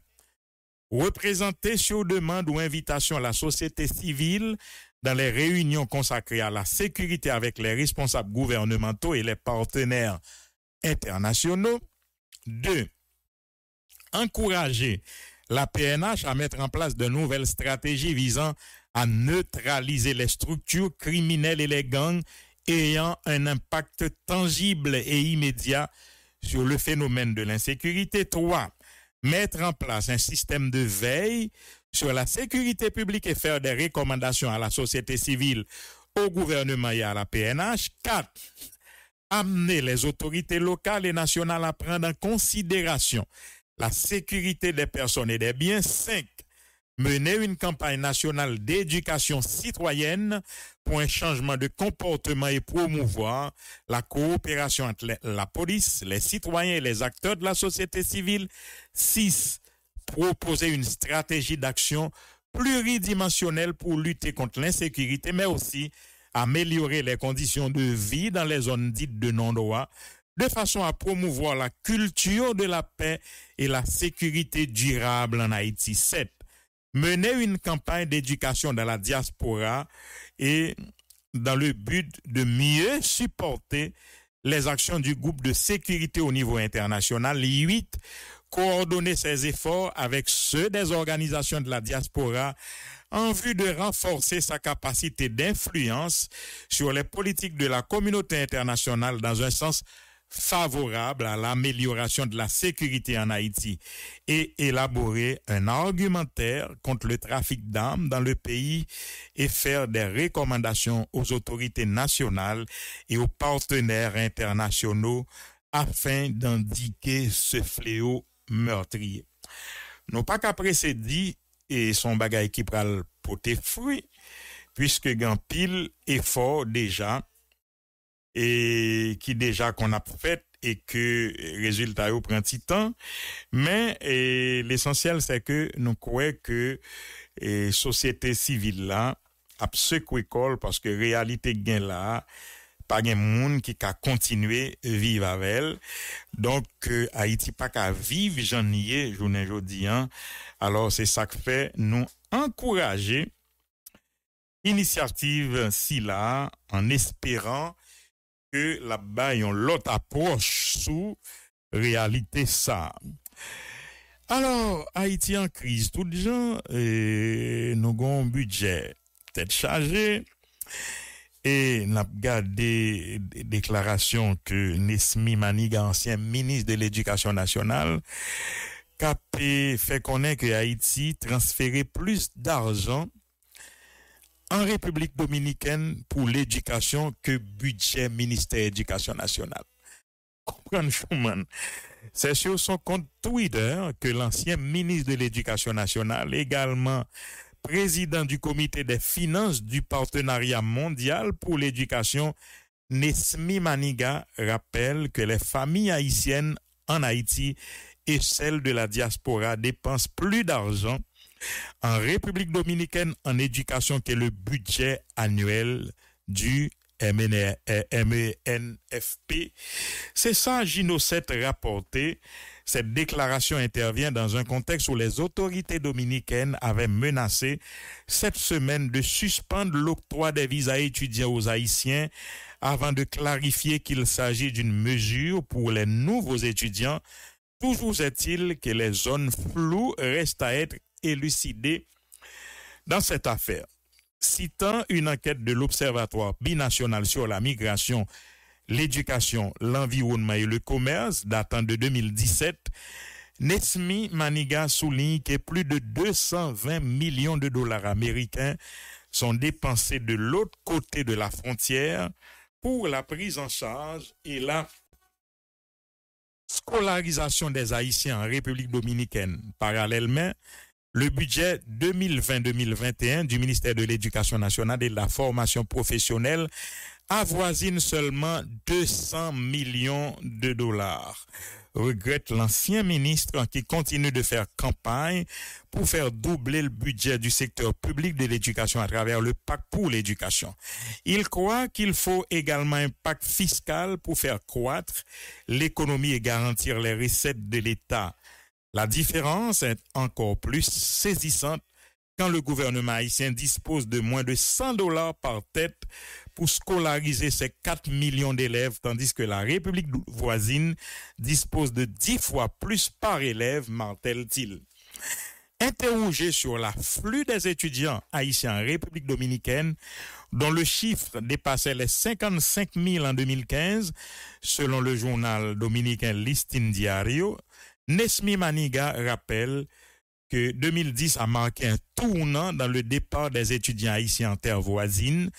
Représenter sur demande ou invitation la société civile dans les réunions consacrées à la sécurité avec les responsables gouvernementaux et les partenaires internationaux. 2. Encourager la PNH à mettre en place de nouvelles stratégies visant à neutraliser les structures criminelles et les gangs ayant un impact tangible et immédiat sur le phénomène de l'insécurité. Trois, Mettre en place un système de veille sur la sécurité publique et faire des recommandations à la société civile, au gouvernement et à la PNH. Quatre, Amener les autorités locales et nationales à prendre en considération la sécurité des personnes et des biens. 5. Mener une campagne nationale d'éducation citoyenne pour un changement de comportement et promouvoir la coopération entre la police, les citoyens et les acteurs de la société civile. 6. Proposer une stratégie d'action pluridimensionnelle pour lutter contre l'insécurité, mais aussi améliorer les conditions de vie dans les zones dites de non-droit, de façon à promouvoir la culture de la paix et la sécurité durable en Haïti. 7. Mener une campagne d'éducation dans la diaspora et dans le but de mieux supporter les actions du groupe de sécurité au niveau international. 8. Coordonner ses efforts avec ceux des organisations de la diaspora en vue de renforcer sa capacité d'influence sur les politiques de la communauté internationale dans un sens favorable à l'amélioration de la sécurité en Haïti et élaborer un argumentaire contre le trafic d'armes dans le pays et faire des recommandations aux autorités nationales et aux partenaires internationaux afin d'indiquer ce fléau meurtrier. Non pas qu'après c'est dit et son bagage qui pral poté fruit puisque Gampil est fort déjà E ki deja kon ap pou fèt e ke rezultat ou pren titan men e l'esansyel se ke nou kouè ke e, sosyete sivil la ap se kouè kol paske realite gen la pa gen moun ki ka kontinue vive avèl donk a iti pa ka vive janye jounen jodi alor se sak fè nou ankoraje inisiativ si la an esperan E la ba yon lot aproche sou realite sa. Alors, Haiti en kriz tout jan, nou goun budget tèd chaje, e nap gade de deklarasyon ke Nesmi Maniga, ansyen minis de l'edukasyon nasyonal, kape fè konè kwe Haiti transfere plus d'arjan, en République dominicaine pour l'éducation que budget ministère éducation nationale. (laughs) Comprendre Schumann. C'est sur son compte Twitter que l'ancien ministre de l'Éducation nationale, également président du comité des finances du partenariat mondial pour l'éducation, Nesmi Maniga rappelle que les familles haïtiennes en Haïti et celles de la diaspora dépensent plus d'argent en République dominicaine en éducation, qui est le budget annuel du MENFP. C'est ça, Gino 7 rapporté. Cette déclaration intervient dans un contexte où les autorités dominicaines avaient menacé cette semaine de suspendre l'octroi des visas étudiants aux Haïtiens avant de clarifier qu'il s'agit d'une mesure pour les nouveaux étudiants. Toujours est-il que les zones floues restent à être élucidé dans cette affaire. Citant une enquête de l'Observatoire binational sur la migration, l'éducation, l'environnement et le commerce datant de 2017, Nesmi Maniga souligne que plus de 220 millions de dollars américains sont dépensés de l'autre côté de la frontière pour la prise en charge et la scolarisation des Haïtiens en République dominicaine. Parallèlement, le budget 2020-2021 du ministère de l'Éducation nationale et de la formation professionnelle avoisine seulement 200 millions de dollars. Regrette l'ancien ministre qui continue de faire campagne pour faire doubler le budget du secteur public de l'éducation à travers le pacte pour l'éducation. Il croit qu'il faut également un pacte fiscal pour faire croître l'économie et garantir les recettes de l'État. La différence est encore plus saisissante quand le gouvernement haïtien dispose de moins de 100 dollars par tête pour scolariser ses 4 millions d'élèves, tandis que la République voisine dispose de 10 fois plus par élève, martèle-t-il. Interrogé sur l'afflux des étudiants haïtiens en République dominicaine, dont le chiffre dépassait les 55 000 en 2015, selon le journal dominicain Listin Diario, Nesmi Maniga rappelle que 2010 a marqué un tournant dans le départ des étudiants haïtiens en terre voisine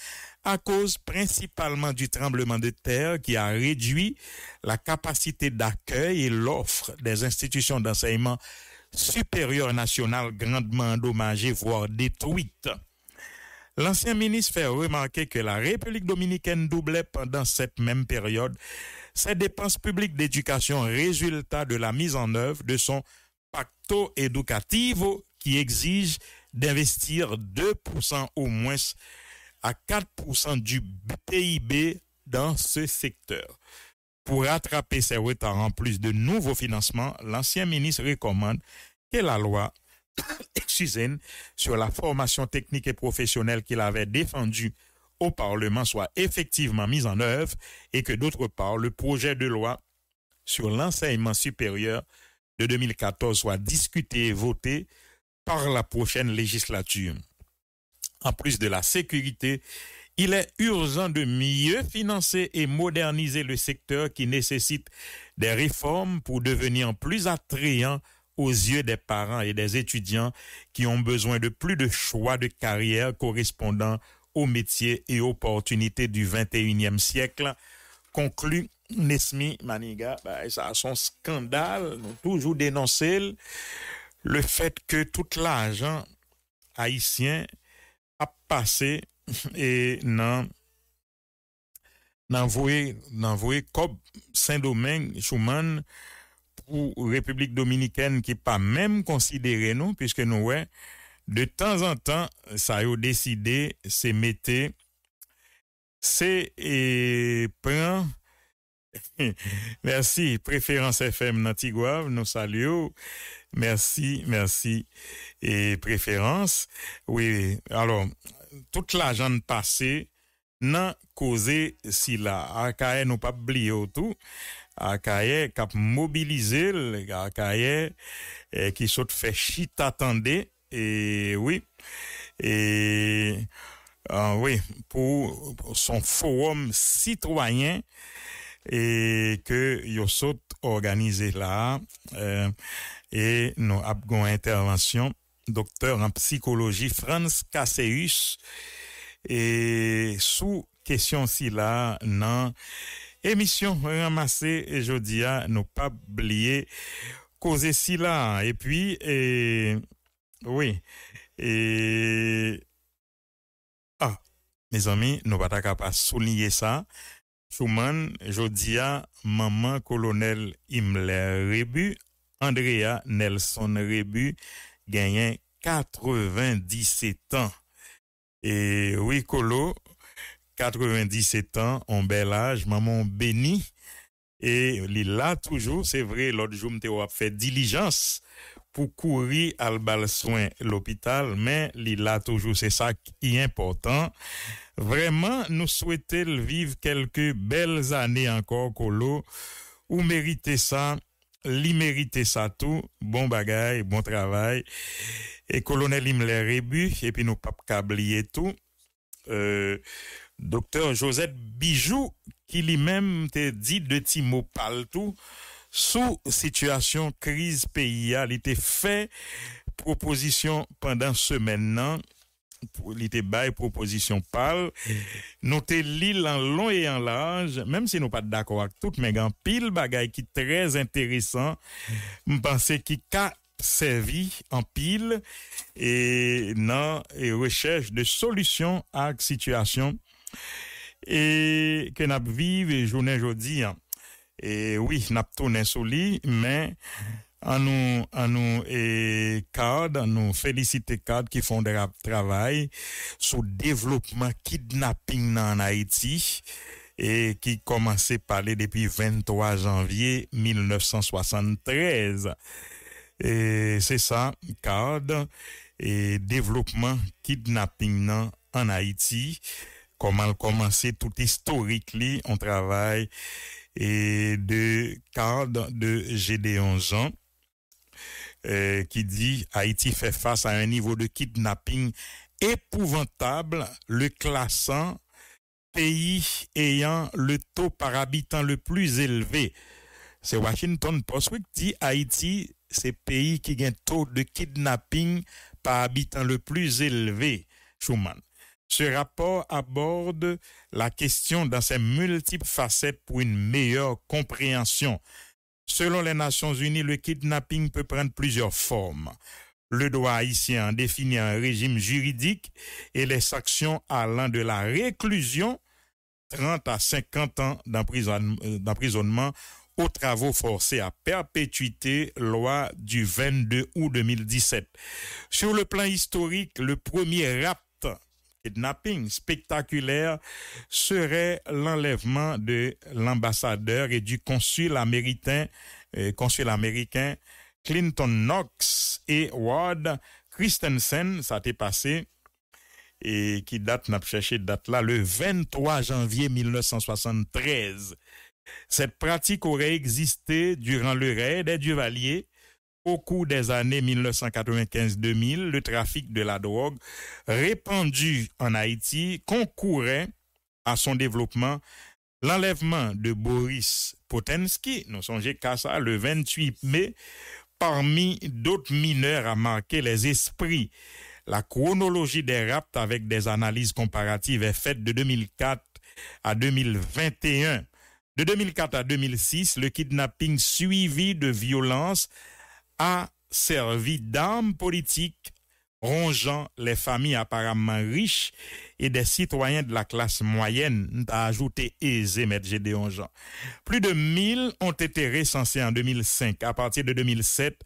à cause principalement du tremblement de terre qui a réduit la capacité d'accueil et l'offre des institutions d'enseignement supérieur nationales grandement endommagées, voire détruites. L'ancien ministre fait remarquer que la République dominicaine doublait pendant cette même période ces dépenses publiques d'éducation résultat de la mise en œuvre de son pacto éducativo qui exige d'investir 2% au moins à 4% du PIB dans ce secteur. Pour rattraper ces retards en plus de nouveaux financements, l'ancien ministre recommande que la loi (coughs) sur la formation technique et professionnelle qu'il avait défendue au Parlement soit effectivement mis en œuvre et que d'autre part, le projet de loi sur l'enseignement supérieur de 2014 soit discuté et voté par la prochaine législature. En plus de la sécurité, il est urgent de mieux financer et moderniser le secteur qui nécessite des réformes pour devenir plus attrayant aux yeux des parents et des étudiants qui ont besoin de plus de choix de carrière correspondant ou metye e opportunite du XXIe siyekle, konklu Nesmi Maniga. Sa son skandal, nou toujou denonsele, le fet ke tout la ajan haisyen a pase (laughs) e nan nanvouye Kob, Saint-Domingue, Schumann ou Republik Dominikène ki pa menm konsidere non, nou piske nou wey De tan zan tan, sa yo deside se mette, se e pran. (laughs) Mersi, Preference FM nantigo av, nou salyo. Mersi, mersi, Preference. Oui, alors, tout l'agent de passé n'a cause si la. Akaye nou pa bli yo tou. Akaye kap mobilize l, akaye ki eh, sot fe chita tende. E, e, ah, pou son forum Citroen e, ke yo sot organize la e nou ap gon intervention doktor en psikologi Franz Kaseus e sou kesyon si la nan emisyon ramase e jodia nou pa blie koze si la e pi e Oui, et, ah, mes amis, nou pata kap a souliye sa, souman, jodia, maman kolonel Imler Rebu, Andrea Nelson Rebu, genyen 97 ans, et, oui, kolo, 97 ans, on bel age, maman on beni, et, li la toujou, se vre, lot jou mte wap fe dilijans, ...pour courir à bal soin mais a toujours ses sacs ça qui y important. Vraiment, nous souhaitons vivre quelques quelques belles encore, encore, ou mériter ça li mériter ça tout. bon bagage, bon travail. E et Colonel Imler rébu, rebu, puis nous pape kabliye tout Euh, Docteur Josette Bijou, qui lui-même te dit de Timo Palto. Sou situasyon kriz peyi a, li te fè proposisyon pandan semen nan, li te bay proposisyon pal, nou te li lan lon e an laj, menm se nou pat dako ak tout, men gen pil bagay ki trez enteresan, m panse ki ka servi an pil e nan e rechèj de solisyon ak situasyon e ken ap vive jounen jodi an. Et oui, n'a tourné lui, mais à nous, nous, et cadre, nous féliciter cadre qui font des travail sur développement kidnapping en Haïti et qui commençait parler depuis 23 janvier 1973. Et c'est ça, CAD, et développement kidnapping en Haïti. Comment commencer tout historiquement, on travaille et de Card de Gédéon Jean euh, qui dit Haïti fait face à un niveau de kidnapping épouvantable, le classant pays ayant le taux par habitant le plus élevé. C'est Washington Post qui dit Haïti, c'est pays qui a un taux de kidnapping par habitant le plus élevé, Schumann. Ce rapport aborde la question dans ses multiples facettes pour une meilleure compréhension. Selon les Nations Unies, le kidnapping peut prendre plusieurs formes. Le droit haïtien définit un régime juridique et les sanctions allant de la réclusion 30 à 50 ans euh, d'emprisonnement aux travaux forcés à perpétuité, loi du 22 août 2017. Sur le plan historique, le premier rapport kidnapping spectaculaire serait l'enlèvement de l'ambassadeur et du consul américain, euh, consul américain Clinton Knox et Ward Christensen, ça t'est passé, et qui date, n'a pas cherché date là, le 23 janvier 1973. Cette pratique aurait existé durant le raid des Duvaliers au cours des années 1995-2000, le trafic de la drogue répandu en Haïti concourait à son développement. L'enlèvement de Boris Potensky, nous songez qu'à ça, le 28 mai, parmi d'autres mineurs a marqué les esprits. La chronologie des raptes avec des analyses comparatives est faite de 2004 à 2021. De 2004 à 2006, le kidnapping suivi de violences a servi d'arme politique rongeant les familles apparemment riches et des citoyens de la classe moyenne, a ajouté aisé M. Gédéon Plus de 1000 ont été recensés en 2005. À partir de 2007,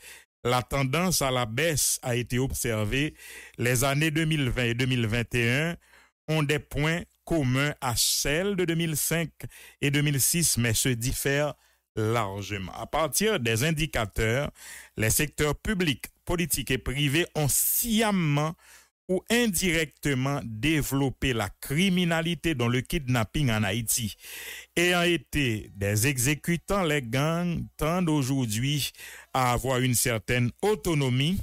la tendance à la baisse a été observée. Les années 2020 et 2021 ont des points communs à celles de 2005 et 2006, mais se diffèrent largement. À partir des indicateurs, les secteurs publics, politiques et privés ont sciemment ou indirectement développé la criminalité dans le kidnapping en Haïti. Ayant été des exécutants, les gangs tendent aujourd'hui à avoir une certaine autonomie.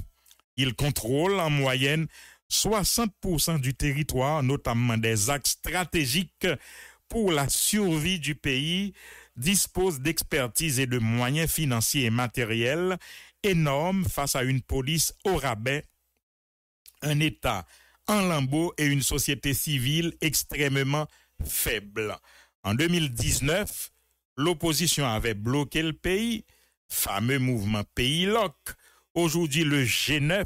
Ils contrôlent en moyenne 60% du territoire, notamment des axes stratégiques pour la survie du pays, dispose d'expertises et de moyens financiers et matériels énormes face à une police au rabais, un État en lambeaux et une société civile extrêmement faible. En 2019, l'opposition avait bloqué le pays, fameux mouvement Pays Loc. Aujourd'hui, le G9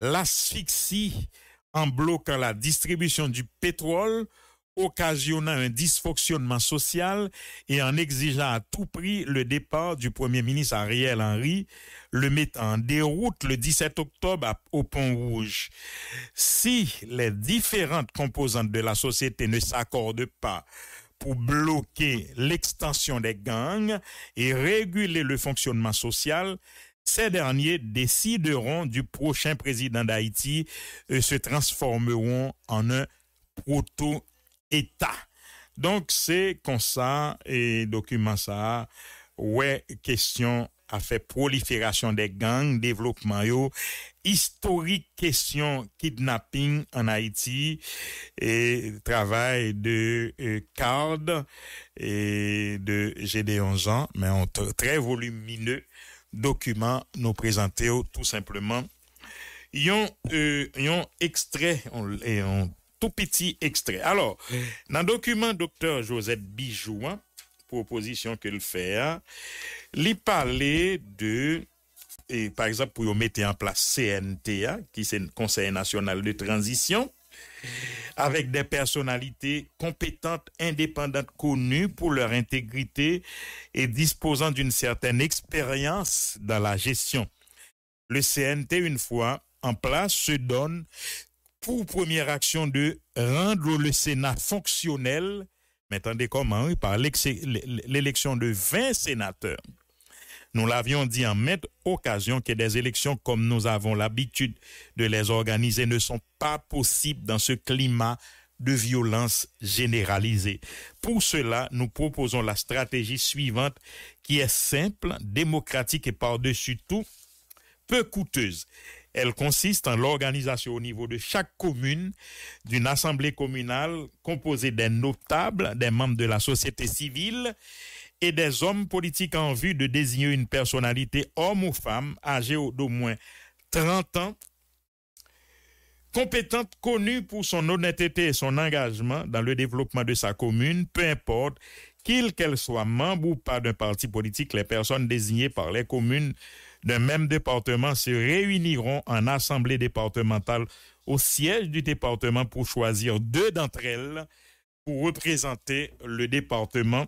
l'asphyxie en bloquant la distribution du pétrole occasionnant un dysfonctionnement social et en exigeant à tout prix le départ du Premier ministre Ariel Henry, le mettant en déroute le 17 octobre au Pont Rouge. Si les différentes composantes de la société ne s'accordent pas pour bloquer l'extension des gangs et réguler le fonctionnement social, ces derniers décideront du prochain président d'Haïti et se transformeront en un proto État. Donc, c'est comme ça, et document ça, ouais, question a fait prolifération des gangs, développement historique question kidnapping en Haïti et travail de euh, Card et de Gédéon Jean, mais on très volumineux document nous présenter tout simplement. Yon, euh, extrait, et on tout petit extrait. Alors, dans le document docteur Joseph Bijouin, proposition qu'il fait, hein, il parlait de et par exemple pour mettre en place CNTA, hein, qui c'est le Conseil national de transition, avec des personnalités compétentes, indépendantes, connues pour leur intégrité et disposant d'une certaine expérience dans la gestion. Le CNT, une fois en place, se donne pour première action de rendre le Sénat fonctionnel. Mais attendez comment, par l'élection de 20 sénateurs. Nous l'avions dit en même occasion que des élections comme nous avons l'habitude de les organiser ne sont pas possibles dans ce climat de violence généralisée. Pour cela, nous proposons la stratégie suivante qui est simple, démocratique et par-dessus tout, peu coûteuse. Elle consiste en l'organisation au niveau de chaque commune d'une assemblée communale composée des notables, des membres de la société civile et des hommes politiques en vue de désigner une personnalité homme ou femme âgée d'au moins 30 ans, compétente, connue pour son honnêteté et son engagement dans le développement de sa commune, peu importe qu'il qu'elle soit membre ou pas d'un parti politique, les personnes désignées par les communes d'un même département se réuniront en assemblée départementale au siège du département pour choisir deux d'entre elles pour représenter le département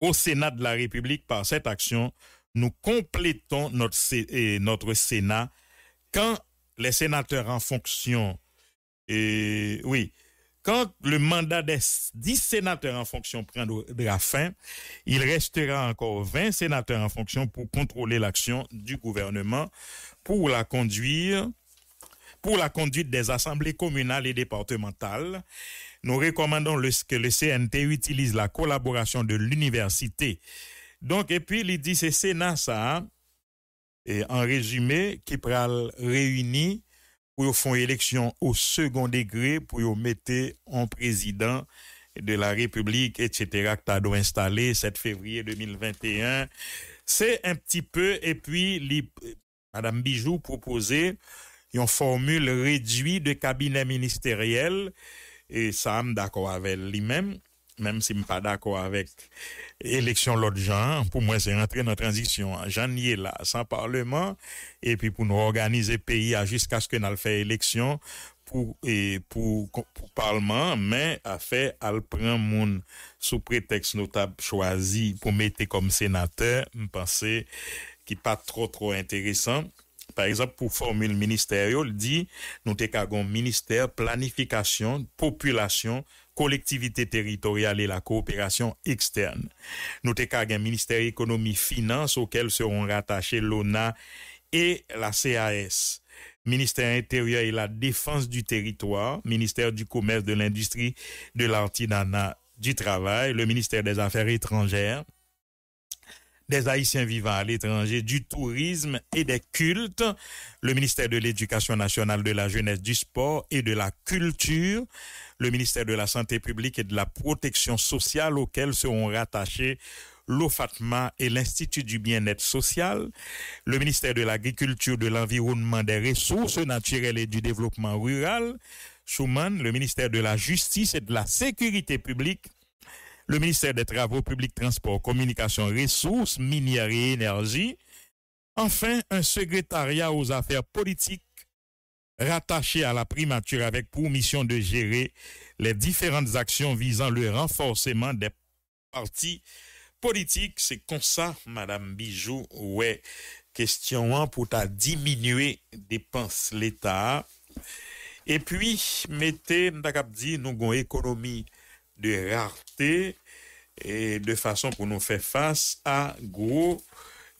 au Sénat de la République. Par cette action, nous complétons notre, notre Sénat quand les sénateurs en fonction, et, oui, quand le mandat des 10 sénateurs en fonction prendra fin, il restera encore 20 sénateurs en fonction pour contrôler l'action du gouvernement, pour la conduire, pour la conduite des assemblées communales et départementales. Nous recommandons que le CNT utilise la collaboration de l'université. Donc, et puis, il dit, c'est Sénat, ça, hein, et en résumé, qui pral réunit pou yo fon eleksyon ou segon degre pou yo mette an prezident de la republik, etc. Kta do installe set fevriye 2021. Se un pti peu, e pwi Madame Bijou propose yon formule redwi de kabine ministeriel, e sa am dako avel li menm, menm si m pa dako avek eleksyon lot jan, pou mwen se rentre nan transisyon, jan nye la san parleman epi pou nou organize peyi a jiska sken al fey eleksyon e, pou parleman men a fey al pren moun sou preteks notab chwazi pou mette kom senater m pense ki pa tro tro interesan par exemple pou formule ministerio di nou te kagon minister planifikasyon, populasyon collectivité territoriale et la coopération externe. Notez qu'à un ministère économie finance auquel seront rattachés l'ONA et la CAS. Ministère intérieur et la défense du territoire, ministère du commerce, de l'industrie, de l'artisanat, du travail, le ministère des Affaires étrangères, des Haïtiens vivants à l'étranger, du tourisme et des cultes, le ministère de l'Éducation nationale, de la jeunesse, du sport et de la culture, le ministère de la Santé publique et de la Protection sociale auquel seront rattachés l'OFATMA et l'Institut du bien-être social, le ministère de l'Agriculture, de l'Environnement, des Ressources naturelles et du Développement rural, Schuman, le ministère de la Justice et de la Sécurité publique, le ministère des Travaux publics, Transports, Communications, Ressources, Minières et Énergie, enfin un secrétariat aux affaires politiques rattaché à la primature avec pour mission de gérer les différentes actions visant le renforcement des partis politiques. C'est comme ça, Madame Bijou, ouais, question 1, pour ta diminuer dépenses l'État. Et puis, mettez, nous avons économie de rareté et de façon pour nous faire face à gros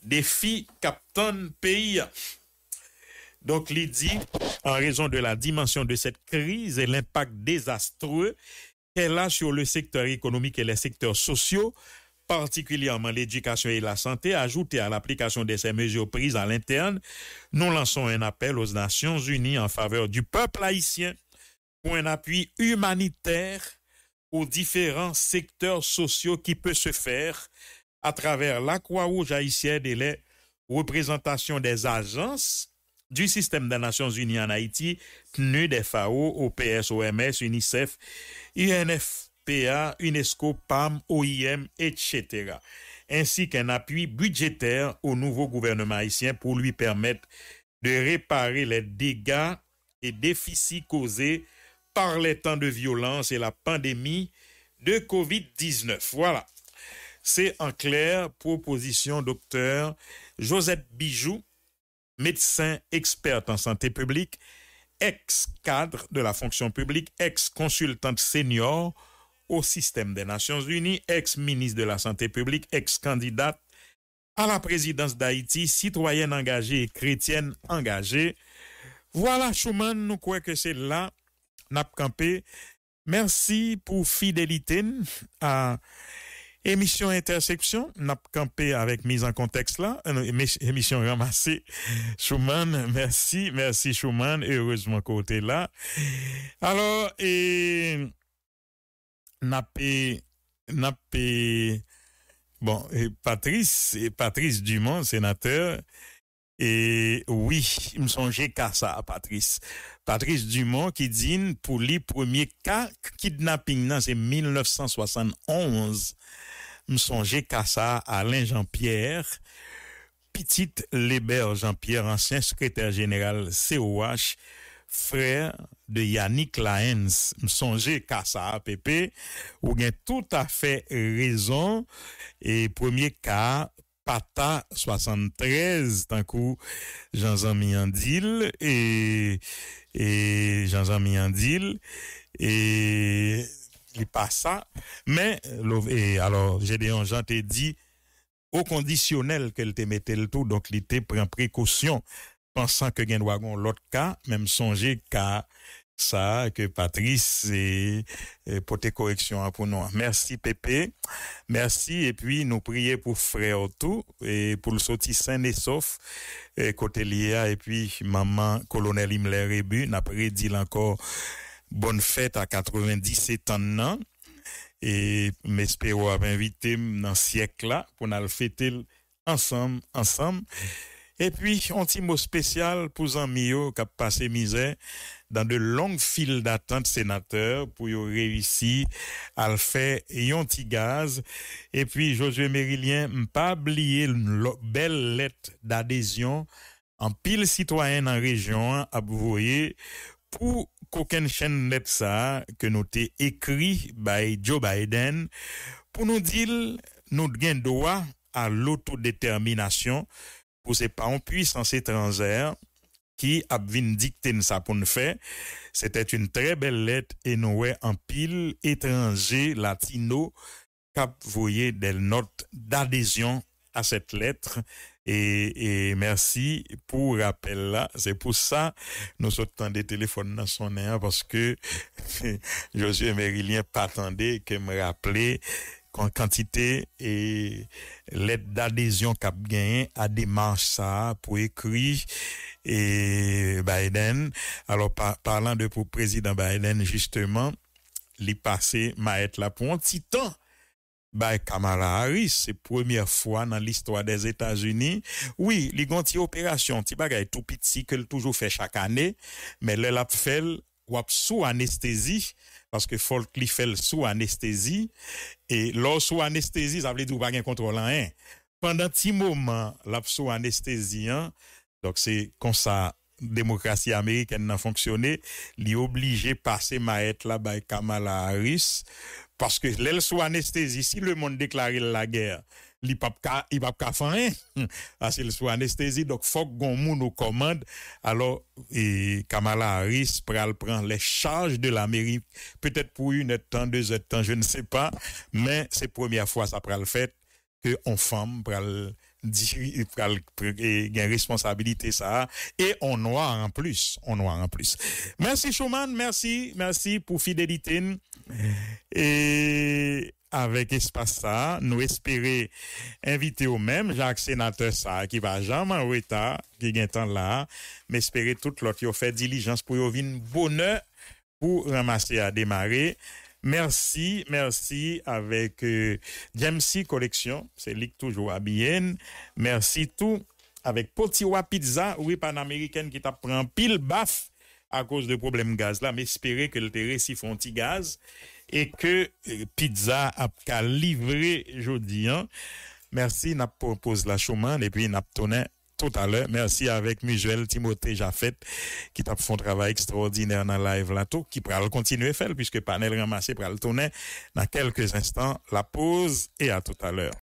défis captant pays. Donc, il dit, en raison de la dimension de cette crise et l'impact désastreux qu'elle a sur le secteur économique et les secteurs sociaux, particulièrement l'éducation et la santé, ajouté à l'application de ces mesures prises à l'interne, nous lançons un appel aux Nations Unies en faveur du peuple haïtien pour un appui humanitaire aux différents secteurs sociaux qui peut se faire à travers la Croix-Rouge haïtienne et les représentations des agences du système des Nations Unies en Haïti, PNUD, FAO, OPS, OMS, UNICEF, UNFPA, UNESCO, PAM, OIM, etc. Ainsi qu'un appui budgétaire au nouveau gouvernement haïtien pour lui permettre de réparer les dégâts et déficits causés par les temps de violence et la pandémie de COVID-19. Voilà. C'est en clair proposition docteur Josette Bijoux, médecin experte en santé publique, ex-cadre de la fonction publique, ex-consultante senior au système des Nations Unies, ex-ministre de la Santé publique, ex-candidate à la présidence d'Haïti, citoyenne engagée chrétienne engagée. Voilà, Schumann, nous croyons que c'est là, Napp Campé. Merci pour fidélité à Émission Interception, n'a campé avec mise en contexte là. Euh, émission ramassée. Schumann, merci, merci Schumann. Heureusement côté là. Alors, et, n'a bon, et Patrice, et Patrice Dumont, sénateur, E wii, msonje kasa a Patrice. Patrice Dumont ki din pou li premier kak kidnapping nan se 1971. Msonje kasa a Alain Jean-Pierre, pitit leber Jean-Pierre, ansyen sekreter general COH, frey de Yannick Laens. Msonje kasa a Pepe, ou gen tout afe rezon, e premier kak, Pata, 73, tankou, janzan mi yandil, e, e janzan mi yandil, e li pasa, men, lo, e, alor, jede yon jante di, o kondisyonel ke li te mette l to, donk li te pren prekosyon, pansan ke gen wagon lot ka, men msonje ka, sa ke Patrice e, e, pou te koreksyon apou nou. Mersi Pepe, mersi epi nou priye pou freotou e, pou l soti sa nesof kote liya epi maman kolonel Imler Ebu napre di l ankor bon fete a 97 an nan e mespero ap invite nan siyek la pou nan fete l ansam ansam. Epi onti mou spesyal pou zan miyo kap pase mizè dan de long fil datante senatèr pou yo rewisi al fè yon ti gaz. E pwi, Josue Merilien mpa blie l bel let dadesyon an pil sitwayen an rejyon ap vwoye pou koken chen neb sa ke nou te ekri bay Joe Biden pou nou dil nou gen doa a loto determinasyon pou se pa an pwisan se tranzerre ki ap vin dikte n sa pou n fè. Sè tèt yon trè bel let e nou wè an pil etranjè latino kap voyè del not d'adesyon a sèt let e mersi pou rappel la. Sè pou sa nou sòt tan de telefon nan sonè a, paske (laughs) Josué Merilien patande ke mè rappelè kon kantite let d'adesyon kap gen a demans sa pou ekri E Biden, alor parlant de pou prezident Biden, justeman, li pase ma et la pou an titan. Bay Kamala Harris, se premier fwa nan listwa des Etats-Unis, oui, li ganti operasyon, ti bagay, tou piti ke l toujou fe chak ane, me le lap fel wap sou anestezi, paske folk li fel sou anestezi, e lor sou anestezi, zavle di w bagay kontrolan en, pandan ti mouman, lap sou anestezi an, Donc c'est comme ça démocratie américaine n'a fonctionné, il est obligé de passer maître là par Kamala Harris parce que l'elle soit anesthésie si le monde déclare la guerre, il pas il pas faire rien (laughs) ah, parce qu'il sous anesthésie donc faut qu'on monde aux alors et Kamala Harris prend les charges de l'Amérique peut-être pour une heure temps, deux heures temps, je ne sais pas, mais c'est première fois ça le fait que on femme pral E, gen responsabilite sa e onwa an plus onwa an plus mersi chouman, mersi, mersi pou fidelite e avek espasa nou espere invite ou mem, jak senate sa ki va jam an weta, ki gen tan la mespere tout lot yo fè dilijans pou yo vin bonne pou ramase a demare Merci, merci avec euh, Collection, c'est Lick toujours à bien. Merci tout avec Potiwa Pizza, oui, panaméricaine qui t'a pris pile baf à cause de problèmes gaz là, mais espérer que le terrain s'y font gaz et que euh, pizza a livré livrer jeudi. Hein. Merci, n'a propose la chemin et puis n'a tout à l'heure. Merci avec Mijuel Timothée Jaffet qui tape fait un travail extraordinaire dans live là tout qui pourra le continuer faire puisque panel ramassé pourra le tourner dans quelques instants. La pause et à tout à l'heure.